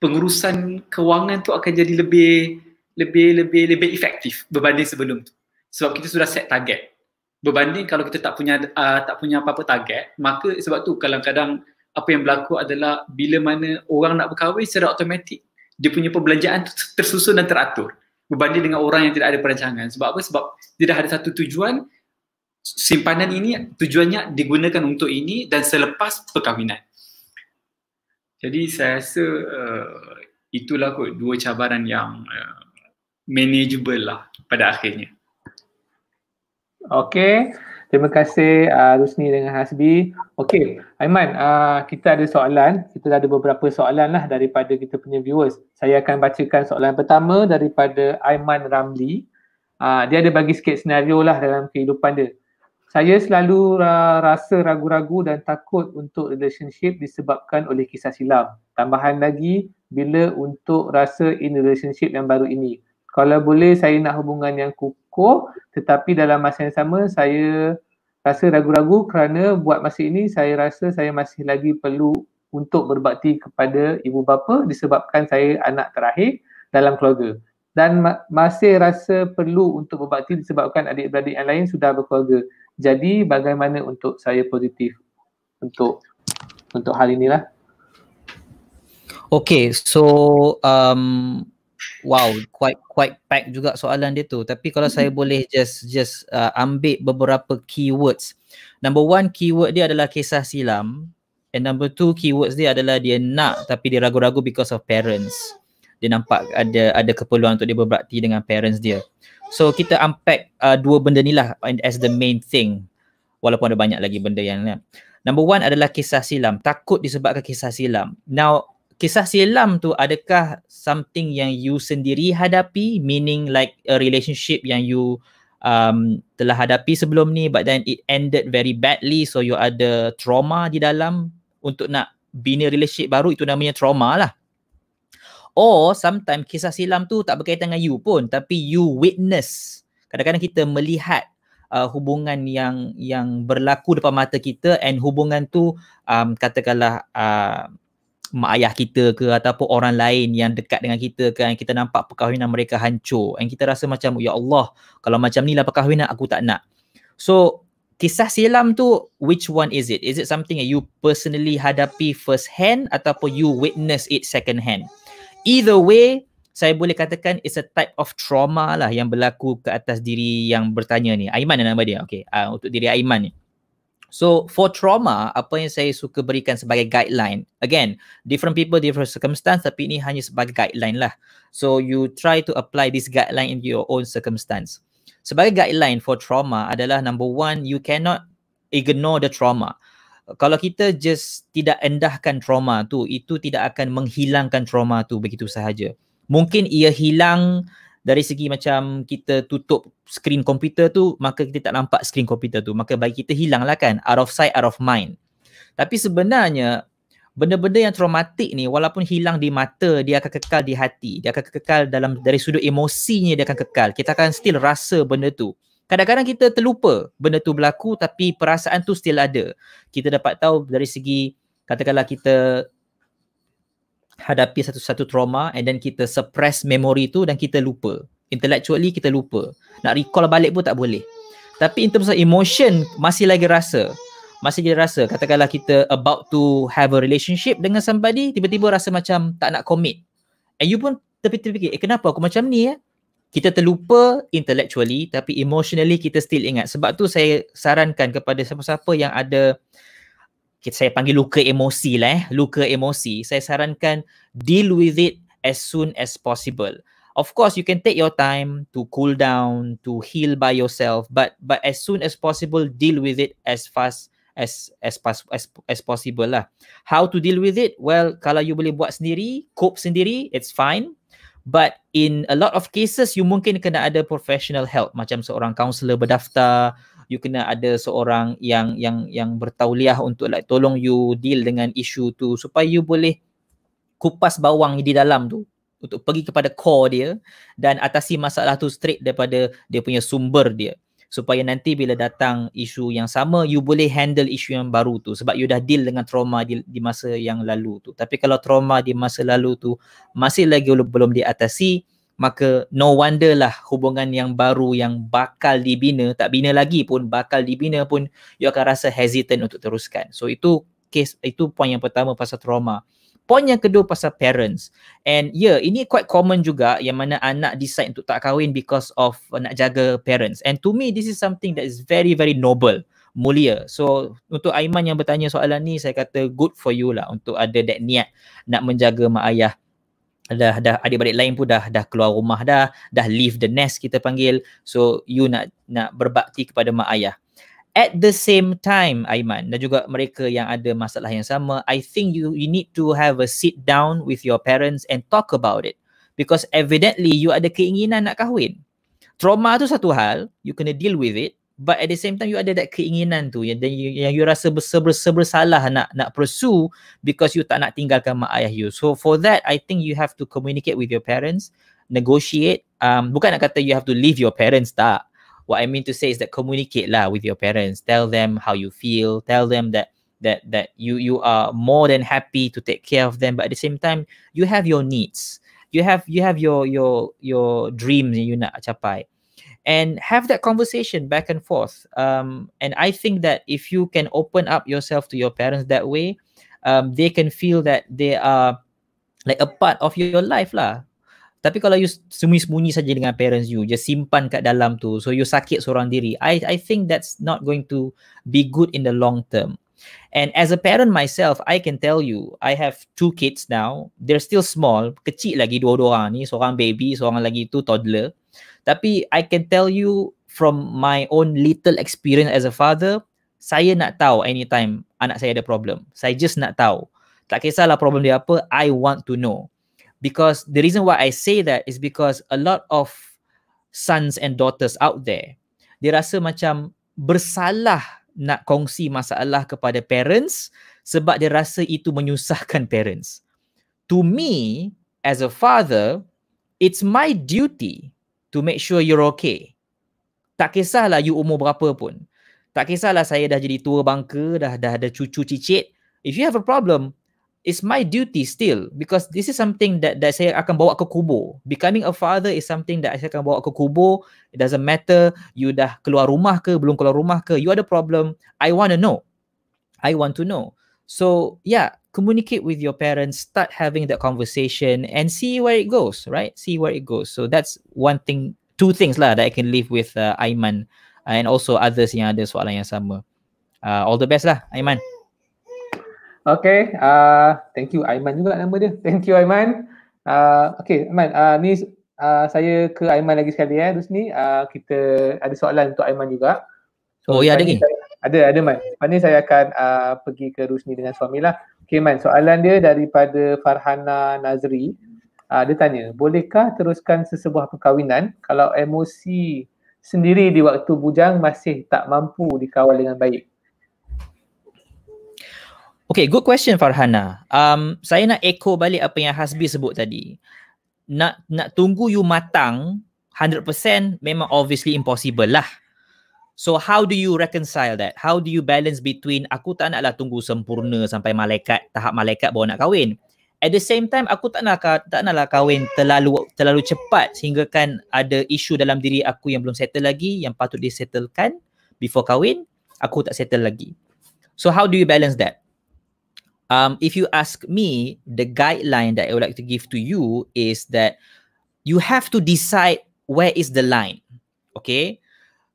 pengurusan kewangan tu akan jadi lebih lebih lebih lebih efektif berbanding sebelum tu sebab kita sudah set target berbanding kalau kita tak punya uh, tak punya apa-apa target maka sebab tu kadang-kadang apa yang berlaku adalah bila mana orang nak berkahwin secara automatik dia punya perbelanjaan tu tersusun dan teratur berbanding dengan orang yang tidak ada perancangan sebab apa sebab dia dah ada satu tujuan simpanan ini tujuannya digunakan untuk ini dan selepas perkahwinan jadi saya rasa uh, itulah kot dua cabaran yang uh, manageable lah pada akhirnya Okay. Terima kasih uh, Rusni dengan Hasbi. Okay. Aiman, uh, kita ada soalan. Kita ada beberapa soalan lah daripada kita punya viewers. Saya akan bacakan soalan pertama daripada Aiman Ramli. Uh, dia ada bagi sikit senario lah dalam kehidupan dia. Saya selalu uh, rasa ragu-ragu dan takut untuk relationship disebabkan oleh kisah silam. Tambahan lagi, bila untuk rasa in relationship yang baru ini. Kalau boleh, saya nak hubungan yang kuku syukur tetapi dalam masa yang sama saya rasa ragu-ragu kerana buat masa ini saya rasa saya masih lagi perlu untuk berbakti kepada ibu bapa disebabkan saya anak terakhir dalam keluarga dan masih rasa perlu untuk berbakti disebabkan adik-beradik yang lain sudah berkeluarga. Jadi bagaimana untuk saya positif untuk untuk hal inilah. Okay, so um, wow quite quite packed juga soalan dia tu tapi kalau mm-hmm. saya boleh just just uh, ambil beberapa keywords number one keyword dia adalah kisah silam and number two keywords dia adalah dia nak tapi dia ragu-ragu because of parents dia nampak ada ada keperluan untuk dia berbakti dengan parents dia so kita unpack uh, dua benda ni lah as the main thing walaupun ada banyak lagi benda yang lain number one adalah kisah silam takut disebabkan kisah silam now kisah silam tu adakah something yang you sendiri hadapi meaning like a relationship yang you um telah hadapi sebelum ni but then it ended very badly so you ada trauma di dalam untuk nak bina relationship baru itu namanya trauma lah or sometimes kisah silam tu tak berkaitan dengan you pun tapi you witness kadang-kadang kita melihat uh, hubungan yang yang berlaku depan mata kita and hubungan tu um katakanlah uh, mak ayah kita ke ataupun orang lain yang dekat dengan kita ke yang kita nampak perkahwinan mereka hancur and kita rasa macam ya Allah kalau macam ni lah perkahwinan aku tak nak. So kisah silam tu which one is it? Is it something that you personally hadapi first hand ataupun you witness it second hand? Either way saya boleh katakan it's a type of trauma lah yang berlaku ke atas diri yang bertanya ni. Aiman nama dia. Okay. Uh, untuk diri Aiman ni. So for trauma, apa yang saya suka berikan sebagai guideline, again, different people, different circumstance, tapi ini hanya sebagai guideline lah. So you try to apply this guideline in your own circumstance. Sebagai guideline for trauma adalah number one, you cannot ignore the trauma. Kalau kita just tidak endahkan trauma tu, itu tidak akan menghilangkan trauma tu begitu sahaja. Mungkin ia hilang dari segi macam kita tutup screen komputer tu maka kita tak nampak screen komputer tu maka bagi kita hilanglah kan out of sight out of mind tapi sebenarnya benda-benda yang traumatik ni walaupun hilang di mata dia akan kekal di hati dia akan kekal dalam dari sudut emosinya dia akan kekal kita akan still rasa benda tu kadang-kadang kita terlupa benda tu berlaku tapi perasaan tu still ada kita dapat tahu dari segi katakanlah kita hadapi satu-satu trauma and then kita suppress memory tu dan kita lupa. Intellectually kita lupa. Nak recall balik pun tak boleh. Tapi in terms of emotion masih lagi rasa. Masih lagi rasa. Katakanlah kita about to have a relationship dengan somebody tiba-tiba rasa macam tak nak commit. And you pun terfikir-fikir eh kenapa aku macam ni ya? Eh? Kita terlupa intellectually tapi emotionally kita still ingat. Sebab tu saya sarankan kepada siapa-siapa yang ada uh, kita saya panggil luka emosi lah eh luka emosi saya sarankan deal with it as soon as possible of course you can take your time to cool down to heal by yourself but but as soon as possible deal with it as fast as as as as, as possible lah how to deal with it well kalau you boleh buat sendiri cope sendiri it's fine But in a lot of cases, you mungkin kena ada professional help macam seorang counselor berdaftar, you kena ada seorang yang yang yang bertauliah untuk like tolong you deal dengan isu tu supaya you boleh kupas bawang di dalam tu untuk pergi kepada core dia dan atasi masalah tu straight daripada dia punya sumber dia supaya nanti bila datang isu yang sama you boleh handle isu yang baru tu sebab you dah deal dengan trauma di, di masa yang lalu tu tapi kalau trauma di masa lalu tu masih lagi belum diatasi maka no wonder lah hubungan yang baru yang bakal dibina tak bina lagi pun bakal dibina pun you akan rasa hesitant untuk teruskan so itu case itu poin yang pertama pasal trauma poin yang kedua pasal parents and yeah ini quite common juga yang mana anak decide untuk tak kahwin because of nak jaga parents and to me this is something that is very very noble mulia. So untuk Aiman yang bertanya soalan ni saya kata good for you lah untuk ada that niat nak menjaga mak ayah dah dah adik-adik lain pun dah dah keluar rumah dah dah leave the nest kita panggil so you nak nak berbakti kepada mak ayah at the same time Aiman dan juga mereka yang ada masalah yang sama I think you you need to have a sit down with your parents and talk about it because evidently you ada keinginan nak kahwin trauma tu satu hal you kena deal with it but at the same time you ada that keinginan tu yang yang you, yang you rasa bersalah nak nak pursue because you tak nak tinggalkan mak ayah you so for that i think you have to communicate with your parents negotiate um bukan nak kata you have to leave your parents tak what i mean to say is that communicate lah with your parents tell them how you feel tell them that that that you you are more than happy to take care of them but at the same time you have your needs you have you have your your your dreams yang you nak capai and have that conversation back and forth. Um, and I think that if you can open up yourself to your parents that way, um, they can feel that they are like a part of your life lah. Tapi kalau you sembunyi-sembunyi saja dengan parents you, just simpan kat dalam tu, so you sakit seorang diri. I I think that's not going to be good in the long term. And as a parent myself, I can tell you, I have two kids now. They're still small. Kecil lagi dua-dua ni. Seorang baby, seorang lagi tu toddler. Tapi I can tell you from my own little experience as a father, saya nak tahu anytime anak saya ada problem. Saya just nak tahu. Tak kisahlah problem dia apa, I want to know. Because the reason why I say that is because a lot of sons and daughters out there, dia rasa macam bersalah nak kongsi masalah kepada parents sebab dia rasa itu menyusahkan parents. To me, as a father, it's my duty to make sure you're okay. Tak kisahlah you umur berapa pun. Tak kisahlah saya dah jadi tua bangka, dah dah ada cucu cicit. If you have a problem, it's my duty still because this is something that that saya akan bawa ke kubur. Becoming a father is something that saya akan bawa ke kubur. It doesn't matter you dah keluar rumah ke belum keluar rumah ke. You ada problem, I want to know. I want to know. So, yeah, communicate with your parents, start having that conversation and see where it goes, right? See where it goes. So that's one thing, two things lah that I can leave with uh, Aiman and also others yang ada soalan yang sama. Uh, all the best lah, Aiman. Okay, uh, thank you Aiman juga nama dia. Thank you Aiman. Uh, okay, Aiman, uh, ni uh, saya ke Aiman lagi sekali ya. Eh. Terus ni uh, kita ada soalan untuk Aiman juga. So, oh ya ada ni. Ada, ada Aiman. Man. Pada saya akan uh, pergi ke Rusni dengan suami lah. Okay Aiman. soalan dia daripada Farhana Nazri. Uh, dia tanya, bolehkah teruskan sesebuah perkahwinan kalau emosi sendiri di waktu bujang masih tak mampu dikawal dengan baik? Okay, good question Farhana. Um, saya nak echo balik apa yang Hasbi sebut tadi. Nak nak tunggu you matang 100% memang obviously impossible lah. So how do you reconcile that? How do you balance between aku tak nak naklah tunggu sempurna sampai malaikat tahap malaikat baru nak kahwin. At the same time aku tak nak lah, tak nak naklah kahwin terlalu terlalu cepat sehingga kan ada isu dalam diri aku yang belum settle lagi yang patut disettlekan before kahwin, aku tak settle lagi. So how do you balance that? um, if you ask me, the guideline that I would like to give to you is that you have to decide where is the line. Okay.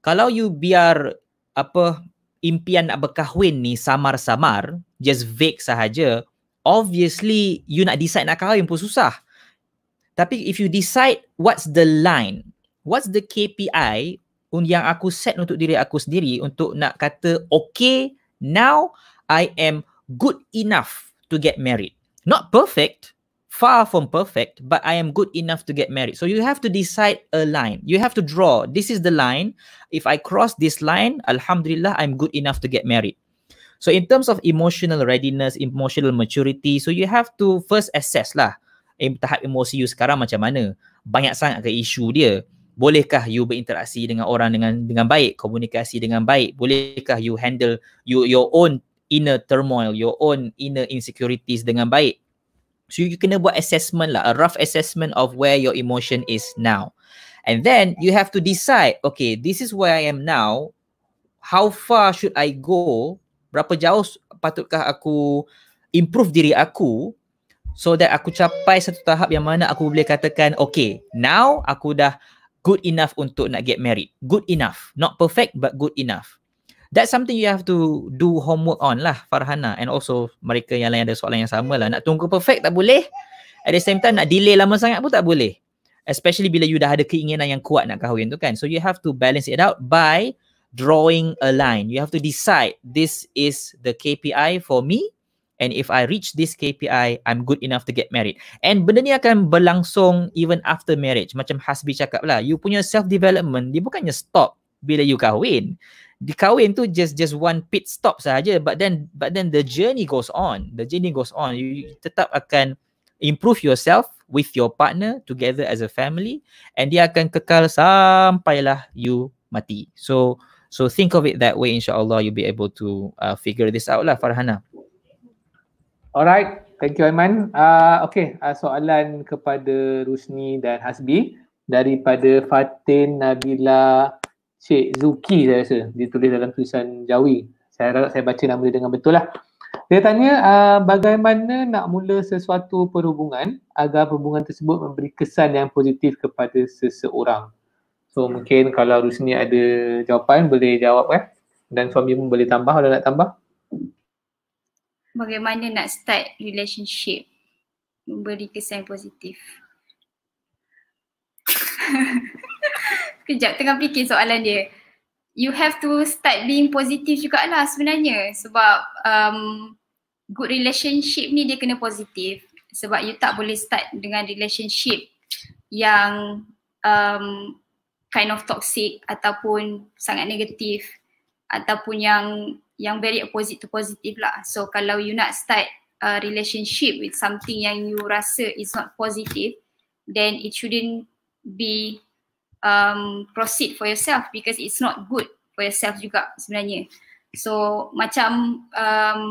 Kalau you biar apa impian nak berkahwin ni samar-samar, just vague sahaja, obviously you nak decide nak kahwin pun susah. Tapi if you decide what's the line, what's the KPI yang aku set untuk diri aku sendiri untuk nak kata okay, now I am good enough to get married. Not perfect, far from perfect, but I am good enough to get married. So you have to decide a line. You have to draw. This is the line. If I cross this line, Alhamdulillah, I'm good enough to get married. So in terms of emotional readiness, emotional maturity, so you have to first assess lah em, tahap emosi you sekarang macam mana. Banyak sangat ke isu dia? Bolehkah you berinteraksi dengan orang dengan dengan baik, komunikasi dengan baik? Bolehkah you handle you your own inner turmoil, your own inner insecurities dengan baik. So you kena buat assessment lah, a rough assessment of where your emotion is now. And then you have to decide, okay, this is where I am now. How far should I go? Berapa jauh patutkah aku improve diri aku so that aku capai satu tahap yang mana aku boleh katakan, okay, now aku dah good enough untuk nak get married. Good enough. Not perfect but good enough. That's something you have to do homework on lah Farhana and also mereka yang lain ada soalan yang sama lah. Nak tunggu perfect tak boleh. At the same time nak delay lama sangat pun tak boleh. Especially bila you dah ada keinginan yang kuat nak kahwin tu kan. So you have to balance it out by drawing a line. You have to decide this is the KPI for me and if I reach this KPI, I'm good enough to get married. And benda ni akan berlangsung even after marriage. Macam Hasbi cakap lah, you punya self-development, dia bukannya stop bila you kahwin dikahwin tu just just one pit stop saja but then but then the journey goes on the journey goes on you tetap akan improve yourself with your partner together as a family and dia akan kekal sampailah you mati so so think of it that way insyaallah you be able to uh, figure this out lah Farhana Alright, thank you Aiman. Uh, okay, uh, soalan kepada Rusni dan Hasbi daripada Fatin Nabila Cik Zuki saya rasa dia tulis dalam tulisan Jawi. Saya harap saya baca nama dia dengan betul lah. Dia tanya uh, bagaimana nak mula sesuatu perhubungan agar perhubungan tersebut memberi kesan yang positif kepada seseorang. So hmm. mungkin kalau Rusni ada jawapan boleh jawab eh. Dan suami pun boleh tambah kalau nak tambah. Bagaimana nak start relationship memberi kesan positif. Kejap tengah fikir soalan dia. You have to start being positive juga lah sebenarnya sebab um, good relationship ni dia kena positif sebab you tak boleh start dengan relationship yang um, kind of toxic ataupun sangat negatif ataupun yang yang very opposite to positive lah. So kalau you nak start a relationship with something yang you rasa is not positive then it shouldn't be um, proceed for yourself because it's not good for yourself juga sebenarnya. So macam um,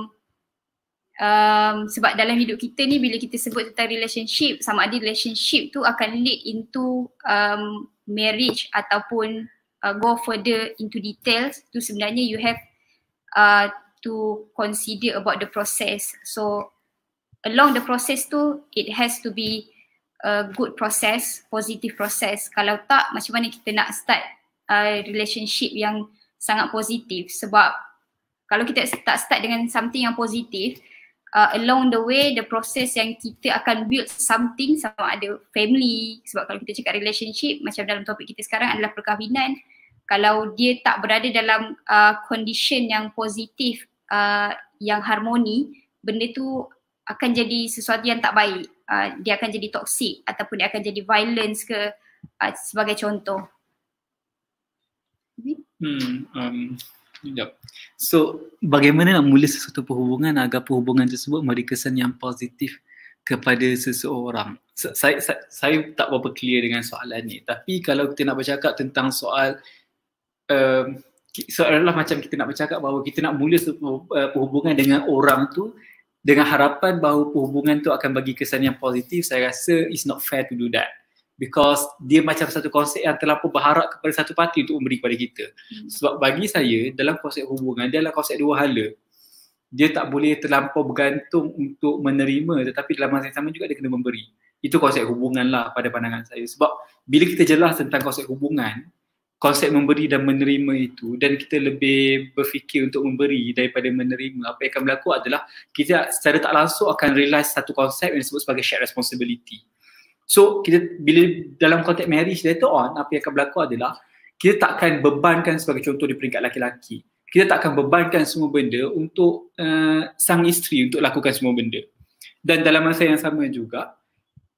um, sebab dalam hidup kita ni bila kita sebut tentang relationship sama ada relationship tu akan lead into um, marriage ataupun uh, go further into details tu sebenarnya you have uh, to consider about the process. So along the process tu it has to be uh, good process, positive process. Kalau tak, macam mana kita nak start uh, relationship yang sangat positif? Sebab kalau kita tak start dengan something yang positif, uh, along the way, the process yang kita akan build something sama ada family. Sebab kalau kita cakap relationship, macam dalam topik kita sekarang adalah perkahwinan. Kalau dia tak berada dalam uh, condition yang positif, uh, yang harmoni, benda tu akan jadi sesuatu yang tak baik uh, dia akan jadi toxic ataupun dia akan jadi violence ke uh, sebagai contoh. Hmm, um, So bagaimana nak mula sesuatu perhubungan agar perhubungan tersebut memberi kesan yang positif kepada seseorang? So, saya, saya, saya tak berapa clear dengan soalan ni tapi kalau kita nak bercakap tentang soal um, soalan lah macam kita nak bercakap bahawa kita nak mula sesuatu, eh, perhubungan dengan orang tu dengan harapan bahawa hubungan tu akan bagi kesan yang positif saya rasa it's not fair to do that because dia macam satu konsep yang terlalu berharap kepada satu parti untuk memberi kepada kita hmm. sebab bagi saya dalam konsep hubungan dia adalah konsep dua hala dia tak boleh terlampau bergantung untuk menerima tetapi dalam masa yang sama juga dia kena memberi itu konsep hubungan lah pada pandangan saya sebab bila kita jelas tentang konsep hubungan konsep memberi dan menerima itu dan kita lebih berfikir untuk memberi daripada menerima apa yang akan berlaku adalah kita secara tak langsung akan realize satu konsep yang disebut sebagai shared responsibility so kita bila dalam konteks marriage later on apa yang akan berlaku adalah kita takkan bebankan sebagai contoh di peringkat laki-laki kita takkan bebankan semua benda untuk uh, sang isteri untuk lakukan semua benda dan dalam masa yang sama juga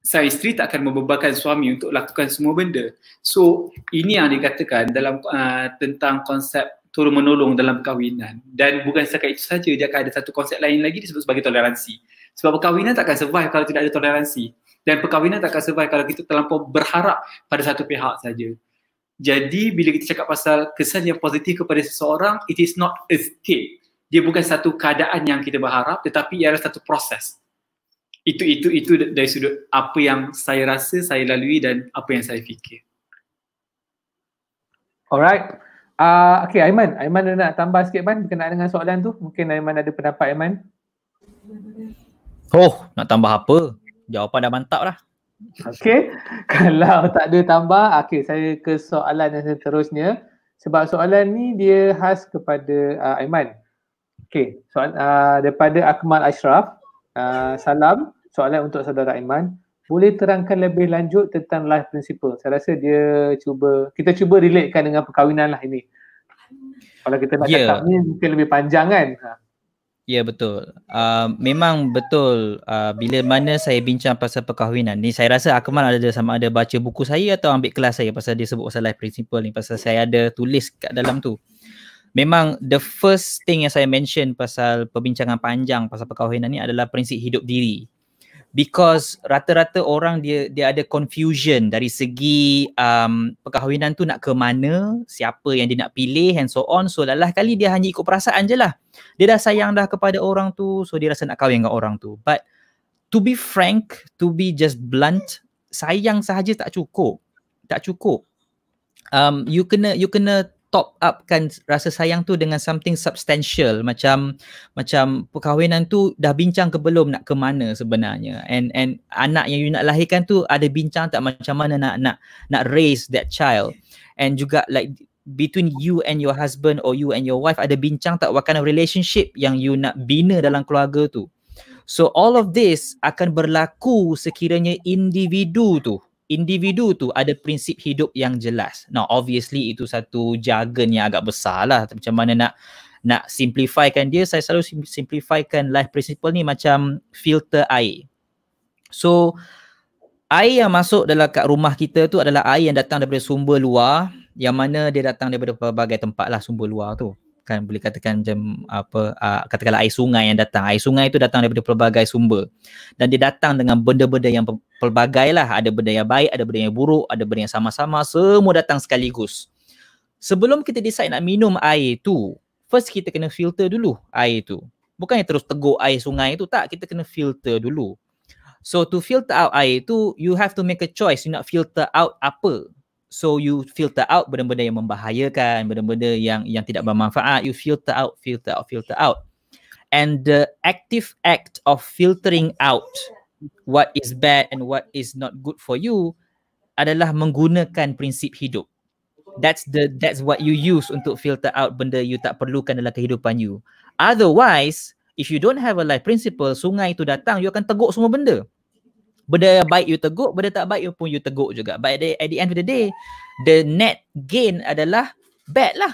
sang isteri tak akan membebankan suami untuk lakukan semua benda. So ini yang dikatakan dalam uh, tentang konsep turun menolong dalam perkahwinan dan bukan sekadar itu saja dia akan ada satu konsep lain lagi disebut sebagai toleransi. Sebab perkahwinan tak akan survive kalau tidak ada toleransi dan perkahwinan tak akan survive kalau kita terlalu berharap pada satu pihak saja. Jadi bila kita cakap pasal kesan yang positif kepada seseorang, it is not escape. Dia bukan satu keadaan yang kita berharap tetapi ia adalah satu proses itu itu itu dari sudut apa yang saya rasa saya lalui dan apa yang saya fikir. Alright. Uh, okay Aiman, Aiman ada nak tambah sikit kan berkenaan dengan soalan tu? Mungkin Aiman ada pendapat Aiman? Oh, nak tambah apa? Jawapan dah mantap lah. Okay, kalau tak ada tambah, okay saya ke soalan yang seterusnya. Sebab soalan ni dia khas kepada uh, Aiman. Okay, soalan uh, daripada Akmal Ashraf. Uh, salam, soalan untuk saudara Aiman boleh terangkan lebih lanjut tentang life principle saya rasa dia cuba kita cuba relatekan dengan perkahwinan lah ini kalau kita nak yeah. cakap ni mungkin lebih panjang kan ha. Ya yeah, betul. Uh, memang betul uh, bila mana saya bincang pasal perkahwinan ni saya rasa Akmal ada sama ada baca buku saya atau ambil kelas saya pasal dia sebut pasal life principle ni pasal saya ada tulis kat dalam tu. Memang the first thing yang saya mention pasal perbincangan panjang pasal perkahwinan ni adalah prinsip hidup diri because rata-rata orang dia dia ada confusion dari segi um, perkahwinan tu nak ke mana, siapa yang dia nak pilih and so on. So lalah kali dia hanya ikut perasaan je lah. Dia dah sayang dah kepada orang tu, so dia rasa nak kahwin dengan orang tu. But to be frank, to be just blunt, sayang sahaja tak cukup. Tak cukup. Um, you kena you kena top upkan rasa sayang tu dengan something substantial macam macam perkahwinan tu dah bincang ke belum nak ke mana sebenarnya and and anak yang you nak lahirkan tu ada bincang tak macam mana nak nak nak raise that child and juga like between you and your husband or you and your wife ada bincang tak what kind relationship yang you nak bina dalam keluarga tu so all of this akan berlaku sekiranya individu tu uh, individu tu ada prinsip hidup yang jelas. Now obviously itu satu jargon yang agak besar lah. Macam mana nak nak simplifykan dia, saya selalu simplifykan life principle ni macam filter air. So air yang masuk dalam kat rumah kita tu adalah air yang datang daripada sumber luar yang mana dia datang daripada pelbagai tempat lah sumber luar tu kan boleh katakan macam apa uh, katakanlah air sungai yang datang air sungai itu datang daripada pelbagai sumber dan dia datang dengan benda-benda yang pelbagai lah ada benda yang baik ada benda yang buruk ada benda yang sama-sama semua datang sekaligus sebelum kita decide nak minum air itu first kita kena filter dulu air itu bukan yang terus teguk air sungai itu tak kita kena filter dulu So to filter out air itu you have to make a choice. You nak filter out apa? so you filter out benda-benda yang membahayakan benda-benda yang yang tidak bermanfaat you filter out filter out filter out and the active act of filtering out what is bad and what is not good for you adalah menggunakan prinsip hidup that's the that's what you use untuk filter out benda you tak perlukan dalam kehidupan you otherwise if you don't have a life principle sungai itu datang you akan teguk semua benda benda baik you teguk, benda tak baik you pun you teguk juga. But at the, at the end of the day, the net gain adalah bad lah.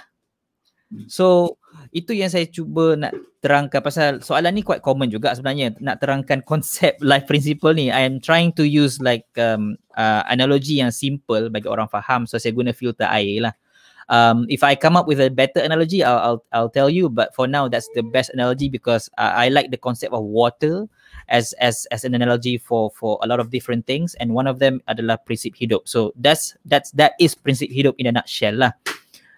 So, itu yang saya cuba nak terangkan pasal soalan ni quite common juga sebenarnya nak terangkan konsep life principle ni. I am trying to use like um, uh, analogy yang simple bagi orang faham. So, saya guna filter air lah. Um, if I come up with a better analogy, I'll, I'll, I'll tell you. But for now, that's the best analogy because uh, I like the concept of water as as as an analogy for for a lot of different things and one of them adalah prinsip hidup so that's that's that is prinsip hidup in a nutshell lah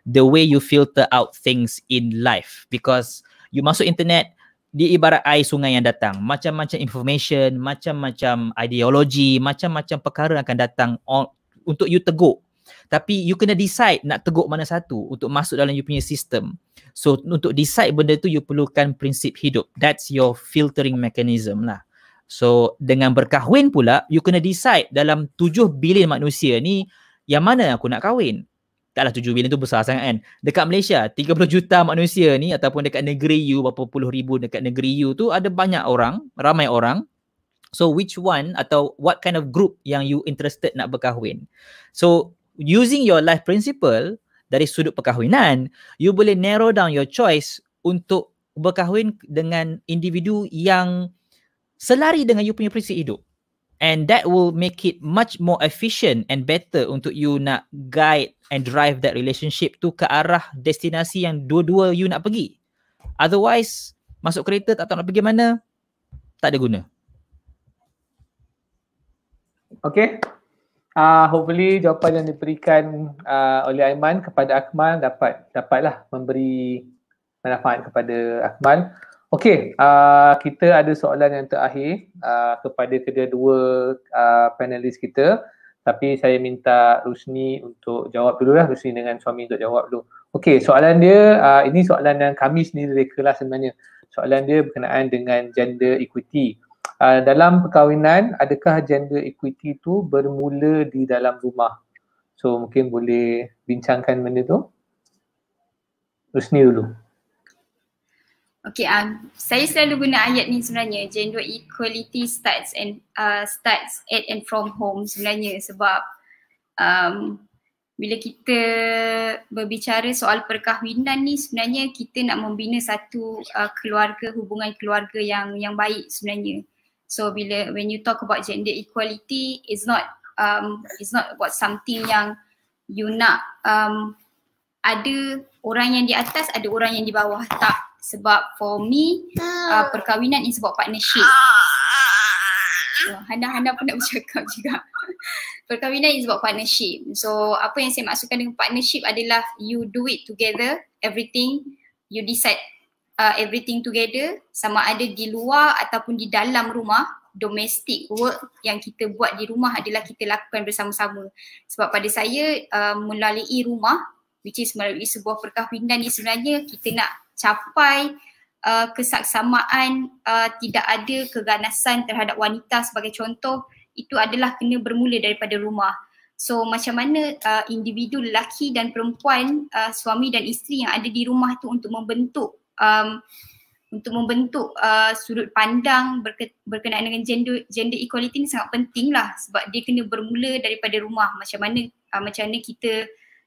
the way you filter out things in life because you masuk internet dia ibarat air sungai yang datang macam-macam information macam-macam ideologi macam-macam perkara akan datang untuk you teguk tapi you kena decide nak teguk mana satu untuk masuk dalam you punya sistem. So untuk decide benda tu you perlukan prinsip hidup. That's your filtering mechanism lah. So dengan berkahwin pula you kena decide dalam 7 bilion manusia ni yang mana aku nak kahwin. Taklah 7 bilion tu besar sangat kan. Dekat Malaysia 30 juta manusia ni ataupun dekat negeri you berapa puluh ribu dekat negeri you tu ada banyak orang, ramai orang. So which one atau what kind of group yang you interested nak berkahwin. So using your life principle dari sudut perkahwinan, you boleh narrow down your choice untuk berkahwin dengan individu yang selari dengan you punya prinsip hidup. And that will make it much more efficient and better untuk you nak guide and drive that relationship tu ke arah destinasi yang dua-dua you nak pergi. Otherwise, masuk kereta tak tahu nak pergi mana, tak ada guna. Okay, uh, hopefully jawapan yang diberikan uh, oleh Aiman kepada Akmal dapat dapatlah memberi manfaat kepada Akmal. Okey, uh, kita ada soalan yang terakhir uh, kepada kedua-dua uh, panelis kita. Tapi saya minta Rusni untuk jawab dulu lah, Rusni dengan suami untuk jawab dulu. Okey, soalan dia, uh, ini soalan yang kami sendiri dari kelas sebenarnya. Soalan dia berkenaan dengan gender equity. Ah, dalam perkahwinan adakah gender equity tu bermula di dalam rumah? So mungkin boleh bincangkan benda tu. Rusni dulu. Okay, um, saya selalu guna ayat ni sebenarnya gender equality starts and uh, starts at and from home sebenarnya sebab um, bila kita berbicara soal perkahwinan ni sebenarnya kita nak membina satu uh, keluarga hubungan keluarga yang yang baik sebenarnya. So bila when you talk about gender equality, it's not um, it's not about something yang you nak um, ada orang yang di atas, ada orang yang di bawah tak. Sebab for me ah. uh, perkahwinan ini sebab partnership. Hana-hana pun nak bercakap juga. perkahwinan is about partnership. So apa yang saya maksudkan dengan partnership adalah you do it together, everything. You decide uh, everything together sama ada di luar ataupun di dalam rumah domestic work yang kita buat di rumah adalah kita lakukan bersama-sama sebab pada saya uh, melalui rumah which is melalui sebuah perkahwinan ni sebenarnya kita nak capai uh, kesaksamaan uh, tidak ada keganasan terhadap wanita sebagai contoh itu adalah kena bermula daripada rumah So macam mana uh, individu lelaki dan perempuan uh, suami dan isteri yang ada di rumah tu untuk membentuk um, untuk membentuk uh, sudut pandang berke- berkenaan dengan gender gender equality ni sangat penting lah sebab dia kena bermula daripada rumah macam mana uh, macam mana kita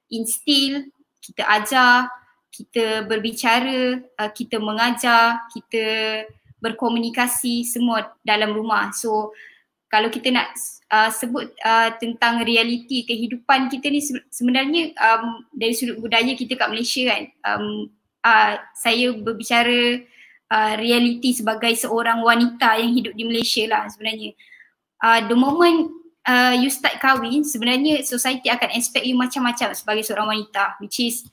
instil kita ajar kita berbicara uh, kita mengajar kita berkomunikasi semua dalam rumah so kalau kita nak uh, sebut uh, tentang realiti kehidupan kita ni sebenarnya um, dari sudut budaya kita kat Malaysia kan um, Ah, saya berbicara uh, realiti sebagai seorang wanita yang hidup di Malaysia lah sebenarnya. Uh, the moment uh, you start kahwin, sebenarnya society akan expect you macam-macam sebagai seorang wanita which is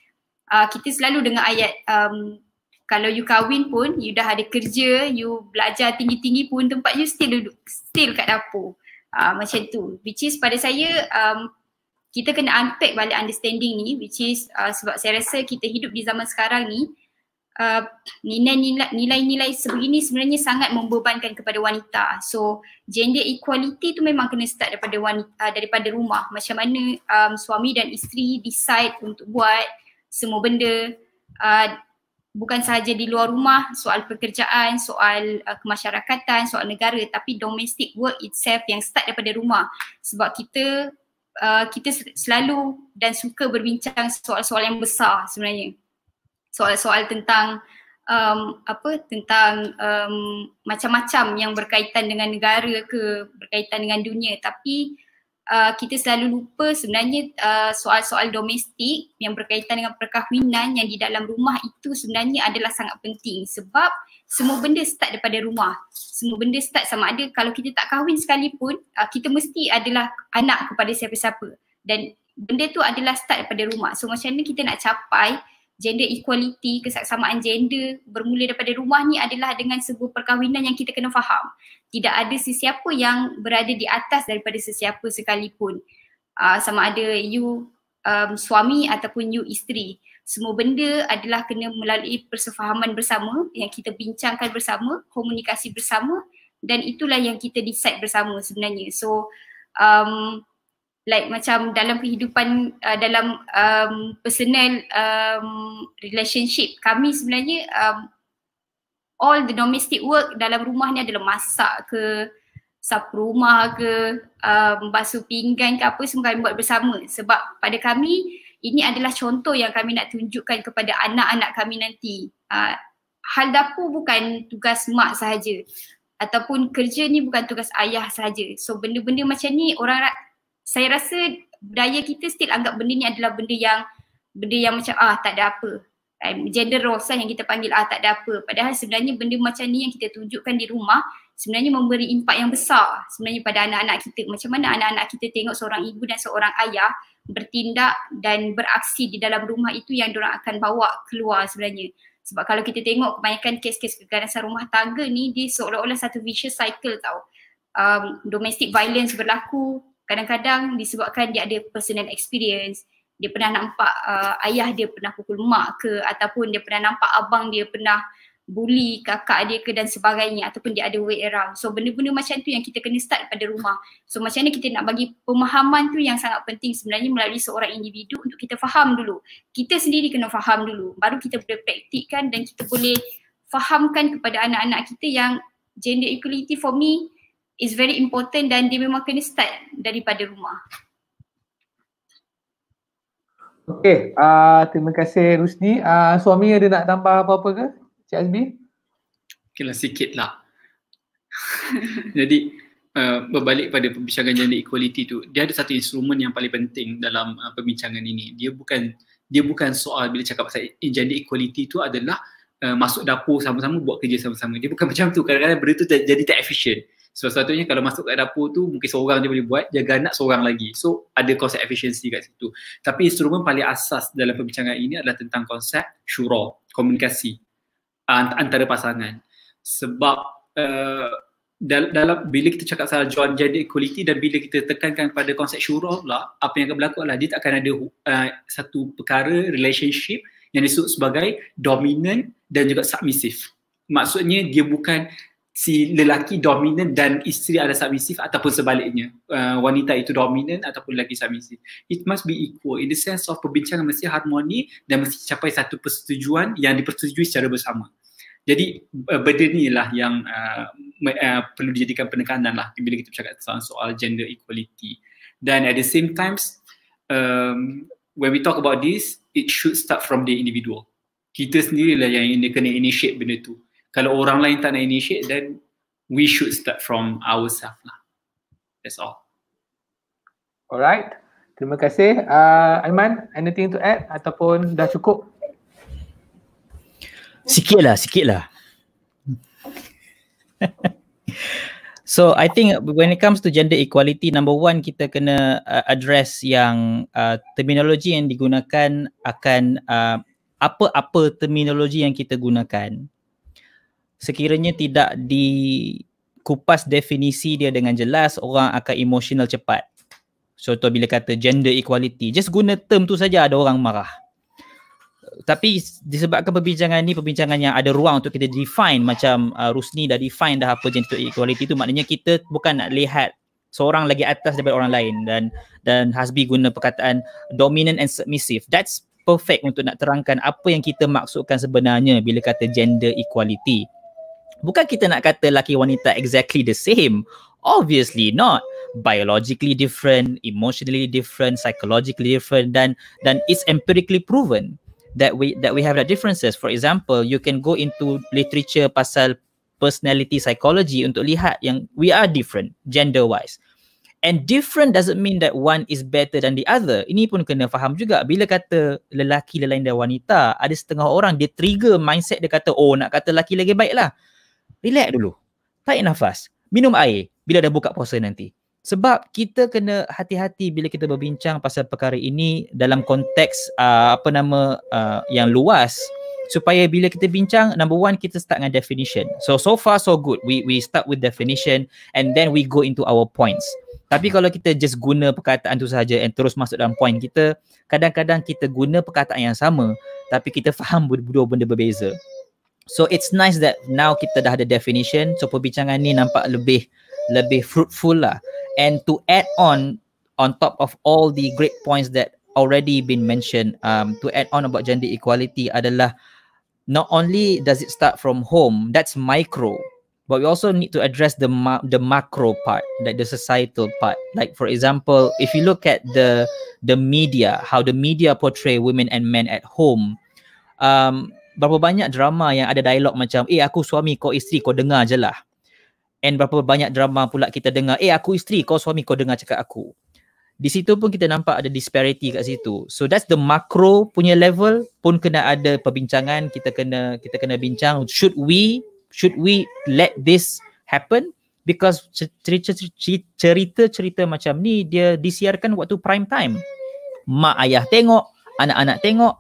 uh, kita selalu dengar ayat um, kalau you kahwin pun, you dah ada kerja, you belajar tinggi-tinggi pun tempat you still duduk, still kat dapur. Uh, macam tu. Which is pada saya um, kita kena unpack balik understanding ni which is uh, sebab saya rasa kita hidup di zaman sekarang ni uh, nilai-nilai, nilai sebegini sebenarnya sangat membebankan kepada wanita so gender equality tu memang kena start daripada wanita, uh, daripada rumah macam mana um, suami dan isteri decide untuk buat semua benda uh, bukan sahaja di luar rumah soal pekerjaan soal uh, kemasyarakatan soal negara tapi domestic work itself yang start daripada rumah sebab kita Uh, kita selalu dan suka berbincang soal-soal yang besar sebenarnya. Soal-soal tentang um, apa tentang um, macam-macam yang berkaitan dengan negara ke berkaitan dengan dunia tapi uh, kita selalu lupa sebenarnya uh, soal-soal domestik yang berkaitan dengan perkahwinan yang di dalam rumah itu sebenarnya adalah sangat penting sebab semua benda start daripada rumah. Semua benda start sama ada kalau kita tak kahwin sekalipun uh, kita mesti adalah anak kepada siapa-siapa dan benda tu adalah start daripada rumah. So macam mana kita nak capai gender equality, kesaksamaan gender bermula daripada rumah ni adalah dengan sebuah perkahwinan yang kita kena faham tidak ada sesiapa yang berada di atas daripada sesiapa sekalipun uh, sama ada you um, suami ataupun you isteri semua benda adalah kena melalui persefahaman bersama yang kita bincangkan bersama komunikasi bersama dan itulah yang kita decide bersama sebenarnya so um, like macam dalam kehidupan uh, dalam um, personal um, relationship kami sebenarnya um, all the domestic work dalam rumah ni adalah masak ke sapu rumah ke um, basuh pinggan ke apa semua kami buat bersama sebab pada kami ini adalah contoh yang kami nak tunjukkan kepada anak-anak kami nanti uh, hal dapur bukan tugas mak sahaja ataupun kerja ni bukan tugas ayah sahaja so benda-benda macam ni orang saya rasa budaya kita still anggap benda ni adalah benda yang benda yang macam ah tak ada apa um, general sign yang kita panggil ah tak ada apa padahal sebenarnya benda macam ni yang kita tunjukkan di rumah sebenarnya memberi impak yang besar sebenarnya pada anak-anak kita macam mana anak-anak kita tengok seorang ibu dan seorang ayah bertindak dan beraksi di dalam rumah itu yang diorang akan bawa keluar sebenarnya sebab kalau kita tengok kebanyakan kes-kes keganasan rumah tangga ni dia seolah-olah satu vicious cycle tau um, domestic violence berlaku kadang-kadang disebabkan dia ada personal experience dia pernah nampak uh, ayah dia pernah pukul mak ke ataupun dia pernah nampak abang dia pernah bully kakak dia ke dan sebagainya ataupun dia ada way around. So benda-benda macam tu yang kita kena start pada rumah. So macam mana kita nak bagi pemahaman tu yang sangat penting sebenarnya melalui seorang individu untuk kita faham dulu. Kita sendiri kena faham dulu baru kita boleh praktikkan dan kita boleh fahamkan kepada anak-anak kita yang gender equality for me is very important dan dia memang kena start daripada rumah. Okey, uh, terima kasih Rusdi. Uh, suami ada nak tambah apa-apa ke? Cik Azmi? Okeylah sikit lah. Jadi uh, berbalik pada perbincangan gender equality tu, dia ada satu instrumen yang paling penting dalam uh, perbincangan ini. Dia bukan dia bukan soal bila cakap pasal gender equality tu adalah uh, masuk dapur sama-sama buat kerja sama-sama. Dia bukan macam tu. Kadang-kadang benda tu jadi tak efisien sesuatunya kalau masuk kat dapur tu mungkin seorang dia boleh buat jaga anak seorang lagi so ada konsep efisiensi kat situ tapi instrumen paling asas dalam perbincangan ini adalah tentang konsep syura komunikasi antara pasangan sebab uh, eh, dalam, dalam bila kita cakap soal joint gender equality dan bila kita tekankan pada konsep syura pula apa yang akan berlaku adalah dia tak akan ada uh, satu perkara relationship yang disebut sebagai dominant dan juga submissive maksudnya dia bukan si lelaki dominan dan isteri ada submissive ataupun sebaliknya uh, wanita itu dominan ataupun lelaki submissive it must be equal in the sense of perbincangan mesti harmoni dan mesti capai satu persetujuan yang dipersetujui secara bersama jadi uh, benda ni lah yang uh, uh, perlu dijadikan penekanan lah bila kita bercakap tentang soal gender equality dan at the same times um, when we talk about this it should start from the individual kita sendirilah yang kena initiate benda tu kalau orang lain tak nak initiate then we should start from ourselves lah that's all alright terima kasih uh, Aiman anything to add ataupun dah cukup sikit lah sikit lah So I think when it comes to gender equality number one kita kena uh, address yang uh, terminologi yang digunakan akan uh, apa-apa terminologi yang kita gunakan sekiranya tidak dikupas definisi dia dengan jelas orang akan emosional cepat contoh bila kata gender equality just guna term tu saja ada orang marah tapi disebabkan perbincangan ni perbincangan yang ada ruang untuk kita define macam uh, Rusni dah define dah apa gender equality tu maknanya kita bukan nak lihat seorang lagi atas daripada orang lain dan dan Hasbi guna perkataan dominant and submissive that's perfect untuk nak terangkan apa yang kita maksudkan sebenarnya bila kata gender equality Bukan kita nak kata lelaki wanita exactly the same. Obviously not. Biologically different, emotionally different, psychologically different dan dan it's empirically proven that we that we have the differences. For example, you can go into literature pasal personality psychology untuk lihat yang we are different gender wise. And different doesn't mean that one is better than the other. Ini pun kena faham juga. Bila kata lelaki lain dari wanita, ada setengah orang dia trigger mindset dia kata, oh nak kata lelaki lagi baiklah. lah relax dulu. Tarik nafas. Minum air bila dah buka puasa nanti. Sebab kita kena hati-hati bila kita berbincang pasal perkara ini dalam konteks uh, apa nama uh, yang luas supaya bila kita bincang number one kita start dengan definition. So so far so good. We we start with definition and then we go into our points. Tapi kalau kita just guna perkataan tu saja and terus masuk dalam point kita, kadang-kadang kita guna perkataan yang sama tapi kita faham dua benda berbeza. So it's nice that now kita dah ada definition so perbincangan ni nampak lebih lebih fruitful lah. And to add on on top of all the great points that already been mentioned um to add on about gender equality adalah not only does it start from home that's micro but we also need to address the ma- the macro part like the societal part like for example if you look at the the media how the media portray women and men at home um berapa banyak drama yang ada dialog macam eh aku suami kau isteri kau dengar je lah and berapa banyak drama pula kita dengar eh aku isteri kau suami kau dengar cakap aku di situ pun kita nampak ada disparity kat situ so that's the macro punya level pun kena ada perbincangan kita kena kita kena bincang should we should we let this happen because cerita-cerita macam ni dia disiarkan waktu prime time mak ayah tengok anak-anak tengok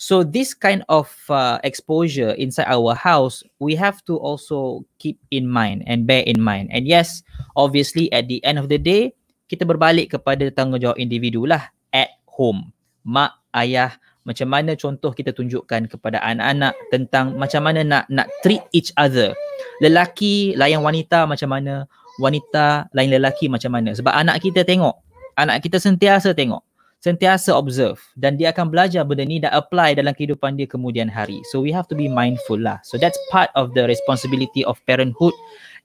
So this kind of uh, exposure inside our house, we have to also keep in mind and bear in mind. And yes, obviously at the end of the day, kita berbalik kepada tanggungjawab individu lah at home. Mak, ayah, macam mana contoh kita tunjukkan kepada anak-anak tentang macam mana nak nak treat each other. Lelaki lain wanita macam mana, wanita lain lelaki macam mana. Sebab anak kita tengok, anak kita sentiasa tengok sentiasa observe dan dia akan belajar benda ni dan apply dalam kehidupan dia kemudian hari. So we have to be mindful lah. So that's part of the responsibility of parenthood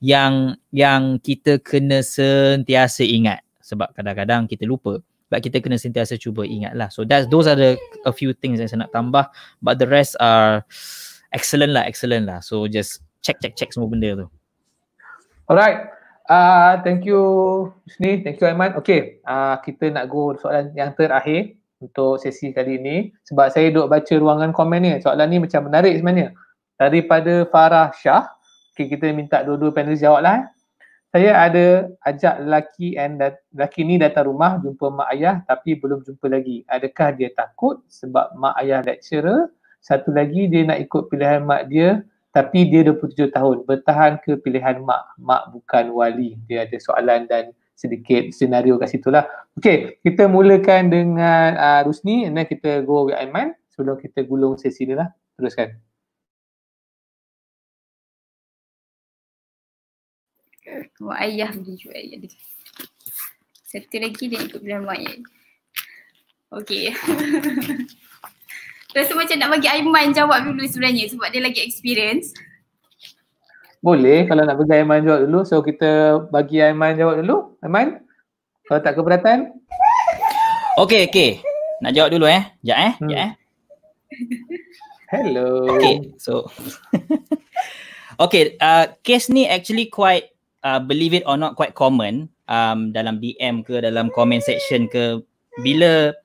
yang yang kita kena sentiasa ingat sebab kadang-kadang kita lupa. But kita kena sentiasa cuba ingat lah. So that's, those are the a few things yang saya nak tambah but the rest are excellent lah, excellent lah. So just check, check, check semua benda tu. Alright, Ah, uh, thank you Husni, thank you Aiman. Okay, ah uh, kita nak go soalan yang terakhir untuk sesi kali ini sebab saya duk baca ruangan komen ni. Soalan ni macam menarik sebenarnya. Daripada Farah Shah, okay, kita minta dua-dua panelis jawablah. Eh. Saya ada ajak lelaki and dat- lelaki ni datang rumah jumpa mak ayah tapi belum jumpa lagi. Adakah dia takut sebab mak ayah lecturer? Satu lagi dia nak ikut pilihan mak dia tapi dia 27 tahun bertahan ke pilihan mak mak bukan wali dia ada soalan dan sedikit senario kat situ lah Okay, kita mulakan dengan uh, Rusni and then kita go with Aiman sebelum kita gulung sesi dia lah teruskan Wah, ayah pergi cuba ayah dia. Satu lagi dia ikut bilang mak ayah. Okay. Rasa macam nak bagi Aiman jawab dulu sebenarnya sebab dia lagi experience. Boleh kalau nak bagi Aiman jawab dulu. So kita bagi Aiman jawab dulu. Aiman, kalau tak keberatan. Okay, okay. Nak jawab dulu eh. Sekejap eh. Hmm. Sekejap eh. Hello. Okay, so. okay, uh, case ni actually quite, uh, believe it or not, quite common um, dalam DM ke dalam comment section ke bila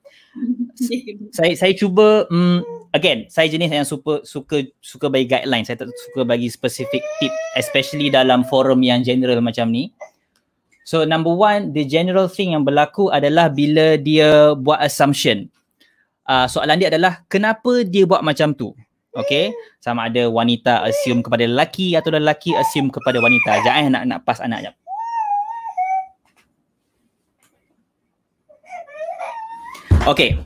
saya saya cuba um, again saya jenis yang super suka suka bagi guideline saya tak suka bagi specific tip especially dalam forum yang general macam ni so number one the general thing yang berlaku adalah bila dia buat assumption uh, soalan dia adalah kenapa dia buat macam tu Okay, sama ada wanita assume kepada lelaki atau lelaki assume kepada wanita. Jangan eh, nak nak pas anak anaknya. Okay,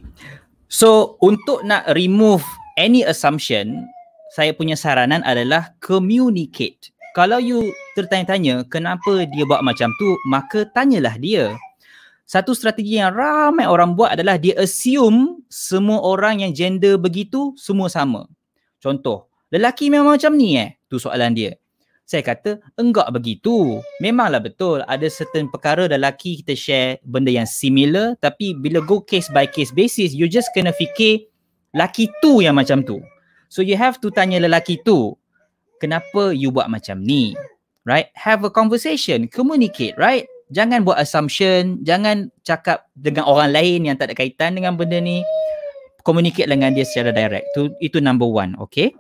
So untuk nak remove any assumption, saya punya saranan adalah communicate. Kalau you tertanya-tanya kenapa dia buat macam tu, maka tanyalah dia. Satu strategi yang ramai orang buat adalah dia assume semua orang yang gender begitu semua sama. Contoh, lelaki memang macam ni eh? Tu soalan dia. Saya kata, enggak begitu. Memanglah betul ada certain perkara lelaki kita share benda yang similar tapi bila go case by case basis, you just kena fikir lelaki tu yang macam tu. So you have to tanya lelaki tu, kenapa you buat macam ni? Right? Have a conversation, communicate, right? Jangan buat assumption, jangan cakap dengan orang lain yang tak ada kaitan dengan benda ni. Communicate dengan dia secara direct. itu itu number one, okay?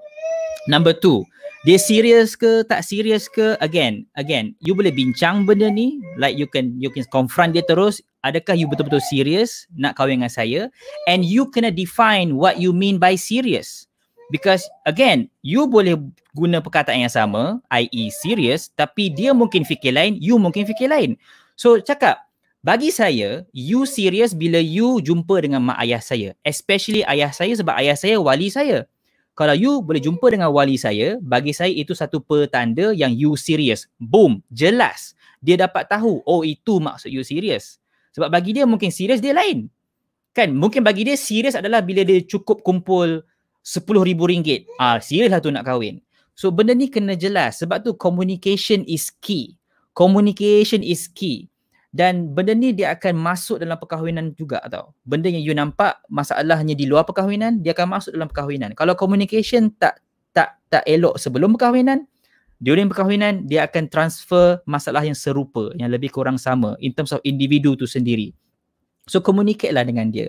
Number two, dia serius ke tak serius ke? Again, again, you boleh bincang benda ni. Like you can you can confront dia terus. Adakah you betul-betul serius nak kahwin dengan saya? And you kena define what you mean by serious. Because again, you boleh guna perkataan yang sama, i.e. serious, tapi dia mungkin fikir lain, you mungkin fikir lain. So cakap, bagi saya, you serious bila you jumpa dengan mak ayah saya. Especially ayah saya sebab ayah saya wali saya kalau you boleh jumpa dengan wali saya, bagi saya itu satu petanda yang you serious. Boom, jelas. Dia dapat tahu, oh itu maksud you serious. Sebab bagi dia mungkin serious dia lain. Kan, mungkin bagi dia serious adalah bila dia cukup kumpul rm ringgit. Ah, serious lah tu nak kahwin. So benda ni kena jelas sebab tu communication is key. Communication is key dan benda ni dia akan masuk dalam perkahwinan juga tau. Benda yang you nampak masalahnya di luar perkahwinan, dia akan masuk dalam perkahwinan. Kalau communication tak tak tak elok sebelum perkahwinan, during perkahwinan dia akan transfer masalah yang serupa, yang lebih kurang sama in terms of individu tu sendiri. So communicate lah dengan dia.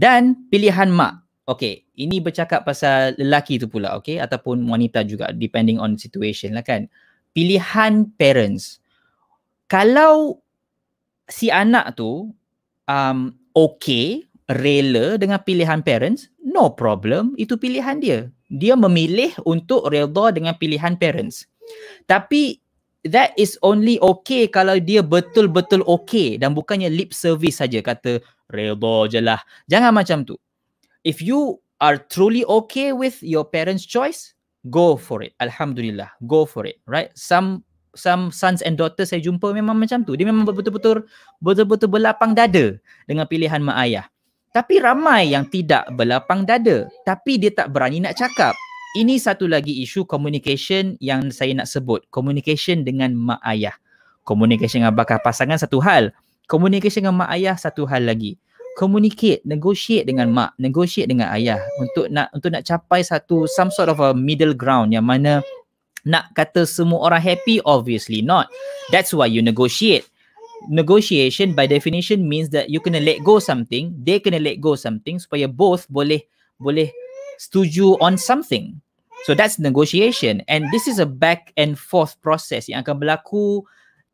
Dan pilihan mak. Okay, ini bercakap pasal lelaki tu pula, okay? Ataupun wanita juga, depending on situation lah kan. Pilihan parents. Kalau si anak tu um, okay, rela dengan pilihan parents, no problem, itu pilihan dia. Dia memilih untuk reda dengan pilihan parents. Tapi that is only okay kalau dia betul-betul okay dan bukannya lip service saja kata reda je lah. Jangan macam tu. If you are truly okay with your parents' choice, go for it. Alhamdulillah, go for it. Right? Some some sons and daughters saya jumpa memang macam tu. Dia memang betul-betul betul-betul berlapang dada dengan pilihan mak ayah. Tapi ramai yang tidak berlapang dada tapi dia tak berani nak cakap. Ini satu lagi isu communication yang saya nak sebut. Communication dengan mak ayah. Communication dengan bakal pasangan satu hal. Communication dengan mak ayah satu hal lagi. Communicate, negotiate dengan mak, negotiate dengan ayah untuk nak untuk nak capai satu some sort of a middle ground yang mana nak kata semua orang happy obviously not that's why you negotiate negotiation by definition means that you kena let go something they kena let go something supaya both boleh boleh setuju on something so that's negotiation and this is a back and forth process yang akan berlaku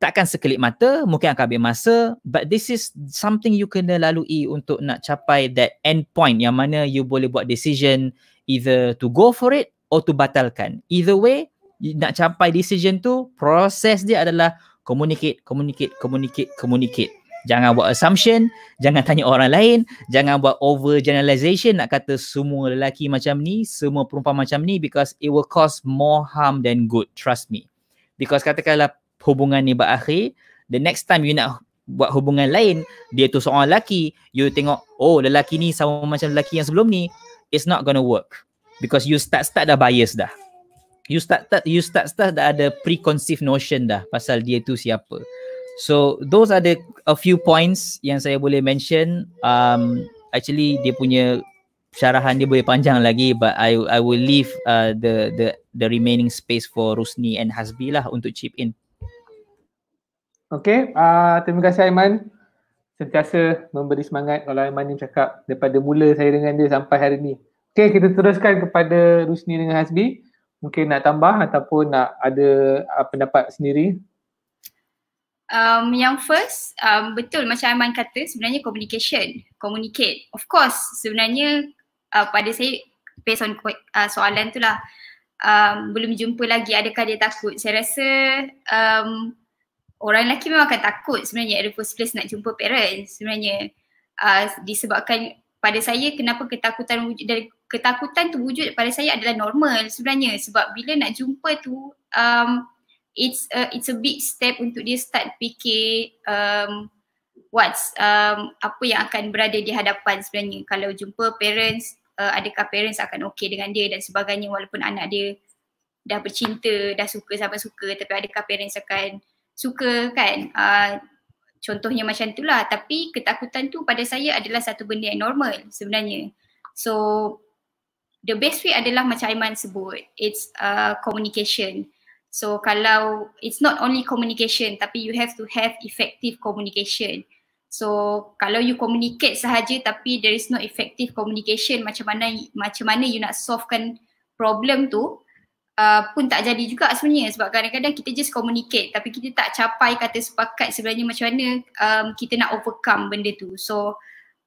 takkan sekelip mata mungkin akan ambil masa but this is something you kena lalui untuk nak capai that end point yang mana you boleh buat decision either to go for it or to batalkan either way nak capai decision tu proses dia adalah communicate communicate communicate communicate jangan buat assumption jangan tanya orang lain jangan buat over generalization nak kata semua lelaki macam ni semua perempuan macam ni because it will cause more harm than good trust me because katakanlah hubungan ni berakhir the next time you nak buat hubungan lain dia tu seorang lelaki you tengok oh lelaki ni sama macam lelaki yang sebelum ni it's not gonna work because you start start dah bias dah you start start you start start dah ada preconceived notion dah pasal dia tu siapa. So those are the a few points yang saya boleh mention. Um, actually dia punya syarahan dia boleh panjang lagi but I I will leave uh, the the the remaining space for Rusni and Hasbi lah untuk chip in. Okay, uh, terima kasih Aiman. Sentiasa memberi semangat kalau Aiman yang cakap daripada mula saya dengan dia sampai hari ni. Okay, kita teruskan kepada Rusni dengan Hasbi mungkin nak tambah ataupun nak ada uh, pendapat sendiri? Um, yang first, um, betul macam Aiman kata sebenarnya communication, communicate. Of course sebenarnya uh, pada saya based on uh, soalan tu lah um, belum jumpa lagi adakah dia takut. Saya rasa um, orang lelaki memang akan takut sebenarnya at the first place nak jumpa parents sebenarnya uh, disebabkan pada saya kenapa ketakutan wujud dari ketakutan tu wujud pada saya adalah normal sebenarnya sebab bila nak jumpa tu um, it's a, it's a big step untuk dia start fikir um, what's um, apa yang akan berada di hadapan sebenarnya kalau jumpa parents uh, adakah parents akan okay dengan dia dan sebagainya walaupun anak dia dah bercinta dah suka sama suka tapi adakah parents akan suka kan uh, contohnya macam itulah tapi ketakutan tu pada saya adalah satu benda yang normal sebenarnya so the best way adalah macam Aiman sebut it's uh, communication so kalau it's not only communication tapi you have to have effective communication so kalau you communicate sahaja tapi there is no effective communication macam mana macam mana you nak solvekan problem tu uh, pun tak jadi juga sebenarnya sebab kadang-kadang kita just communicate tapi kita tak capai kata sepakat sebenarnya macam mana um, kita nak overcome benda tu so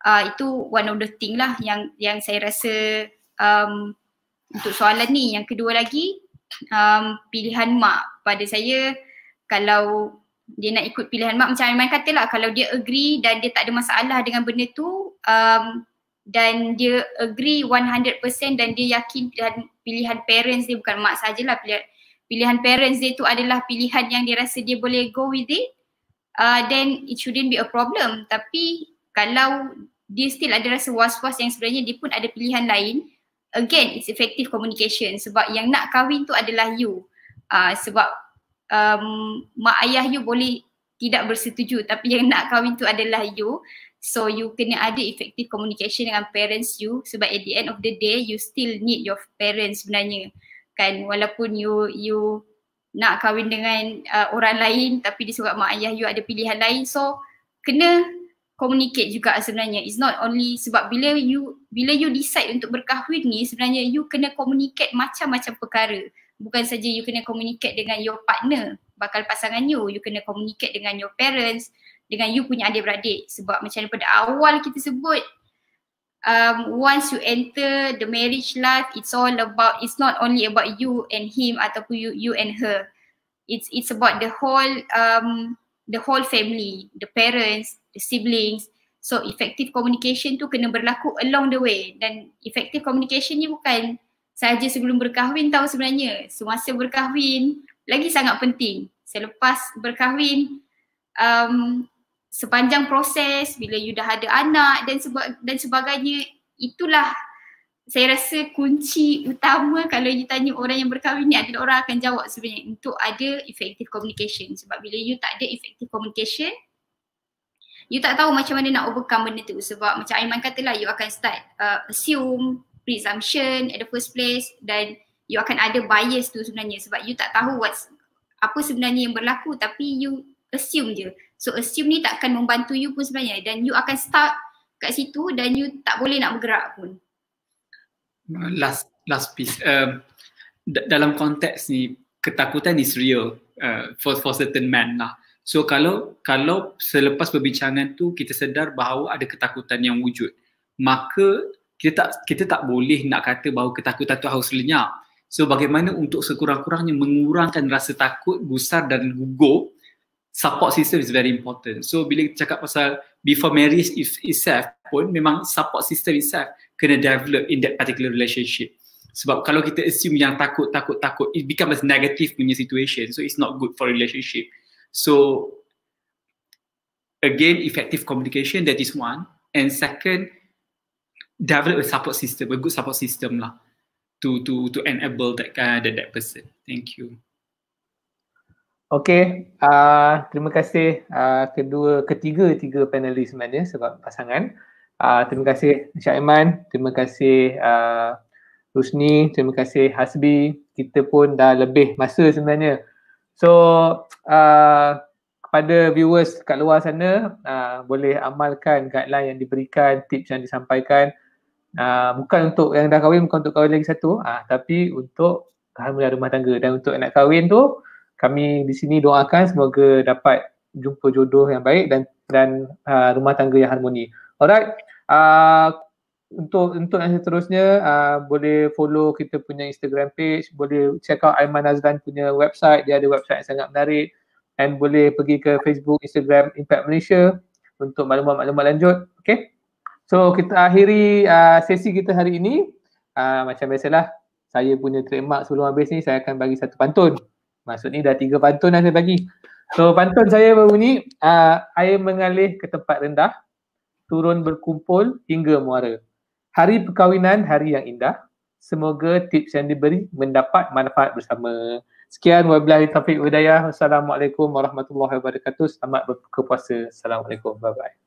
uh, itu one of the thing lah yang yang saya rasa um, untuk soalan ni yang kedua lagi um, pilihan mak pada saya kalau dia nak ikut pilihan mak macam Aiman kata lah kalau dia agree dan dia tak ada masalah dengan benda tu um, dan dia agree 100% dan dia yakin pilihan, pilihan parents dia bukan mak sajalah pilihan, pilihan parents dia tu adalah pilihan yang dia rasa dia boleh go with it uh, then it shouldn't be a problem tapi kalau dia still ada rasa was-was yang sebenarnya dia pun ada pilihan lain again it's effective communication sebab yang nak kahwin tu adalah you uh, sebab um, mak ayah you boleh tidak bersetuju tapi yang nak kahwin tu adalah you so you kena ada effective communication dengan parents you sebab at the end of the day you still need your parents sebenarnya kan walaupun you you nak kahwin dengan uh, orang lain tapi disebabkan mak ayah you ada pilihan lain so kena communicate juga sebenarnya. It's not only sebab bila you bila you decide untuk berkahwin ni sebenarnya you kena communicate macam-macam perkara. Bukan saja you kena communicate dengan your partner, bakal pasangan you, you kena communicate dengan your parents, dengan you punya adik-beradik sebab macam daripada awal kita sebut um, once you enter the marriage life, it's all about, it's not only about you and him ataupun you, you and her. It's it's about the whole um, the whole family, the parents, siblings. So effective communication tu kena berlaku along the way dan effective communication ni bukan saja sebelum berkahwin tahu sebenarnya. Semasa berkahwin lagi sangat penting. Selepas berkahwin um, sepanjang proses bila you dah ada anak dan seba- dan sebagainya itulah saya rasa kunci utama kalau you tanya orang yang berkahwin ni adalah orang akan jawab sebenarnya untuk ada effective communication sebab bila you tak ada effective communication you tak tahu macam mana nak overcome benda tu sebab macam Aiman lah, you akan start uh, assume presumption at the first place dan you akan ada bias tu sebenarnya sebab you tak tahu what's apa sebenarnya yang berlaku tapi you assume je so assume ni takkan membantu you pun sebenarnya dan you akan start kat situ dan you tak boleh nak bergerak pun last last piece um, dalam konteks ni ketakutan is real uh, for for certain man lah So kalau kalau selepas perbincangan tu kita sedar bahawa ada ketakutan yang wujud, maka kita tak kita tak boleh nak kata bahawa ketakutan tu harus lenyap. So bagaimana untuk sekurang-kurangnya mengurangkan rasa takut, gusar dan gugup, support system is very important. So bila kita cakap pasal before marriage if itself pun memang support system itself kena develop in that particular relationship. Sebab kalau kita assume yang takut, takut, takut, it becomes negative punya situation. So it's not good for relationship. So again, effective communication that is one, and second, develop a support system, a good support system lah, to to to enable that uh, that that person. Thank you. Okay, uh, terima kasih uh, kedua ketiga tiga panelis sebenarnya sebab pasangan. Uh, terima kasih Syaiman, terima kasih uh, Rusni, terima kasih Hasbi. Kita pun dah lebih masa sebenarnya. So uh, kepada viewers kat luar sana uh, boleh amalkan guideline yang diberikan, tips yang disampaikan uh, bukan untuk yang dah kahwin, bukan untuk kahwin lagi satu uh, tapi untuk kehamilan rumah tangga dan untuk anak kahwin tu kami di sini doakan semoga dapat jumpa jodoh yang baik dan dan uh, rumah tangga yang harmoni. Alright. Uh, untuk untuk yang seterusnya uh, boleh follow kita punya Instagram page, boleh check out Aiman Azlan punya website, dia ada website yang sangat menarik and boleh pergi ke Facebook, Instagram Impact Malaysia untuk maklumat-maklumat lanjut. Okay. So kita akhiri uh, sesi kita hari ini. Uh, macam biasalah, saya punya trademark sebelum habis ni saya akan bagi satu pantun. Maksud ni dah tiga pantun yang saya bagi. So pantun saya berbunyi, uh, air mengalih ke tempat rendah, turun berkumpul hingga muara. Hari perkahwinan hari yang indah. Semoga tips yang diberi mendapat manfaat bersama. Sekian wabillahi taufiq wa Assalamualaikum warahmatullahi wabarakatuh. Selamat berbuka puasa. Assalamualaikum. Bye bye.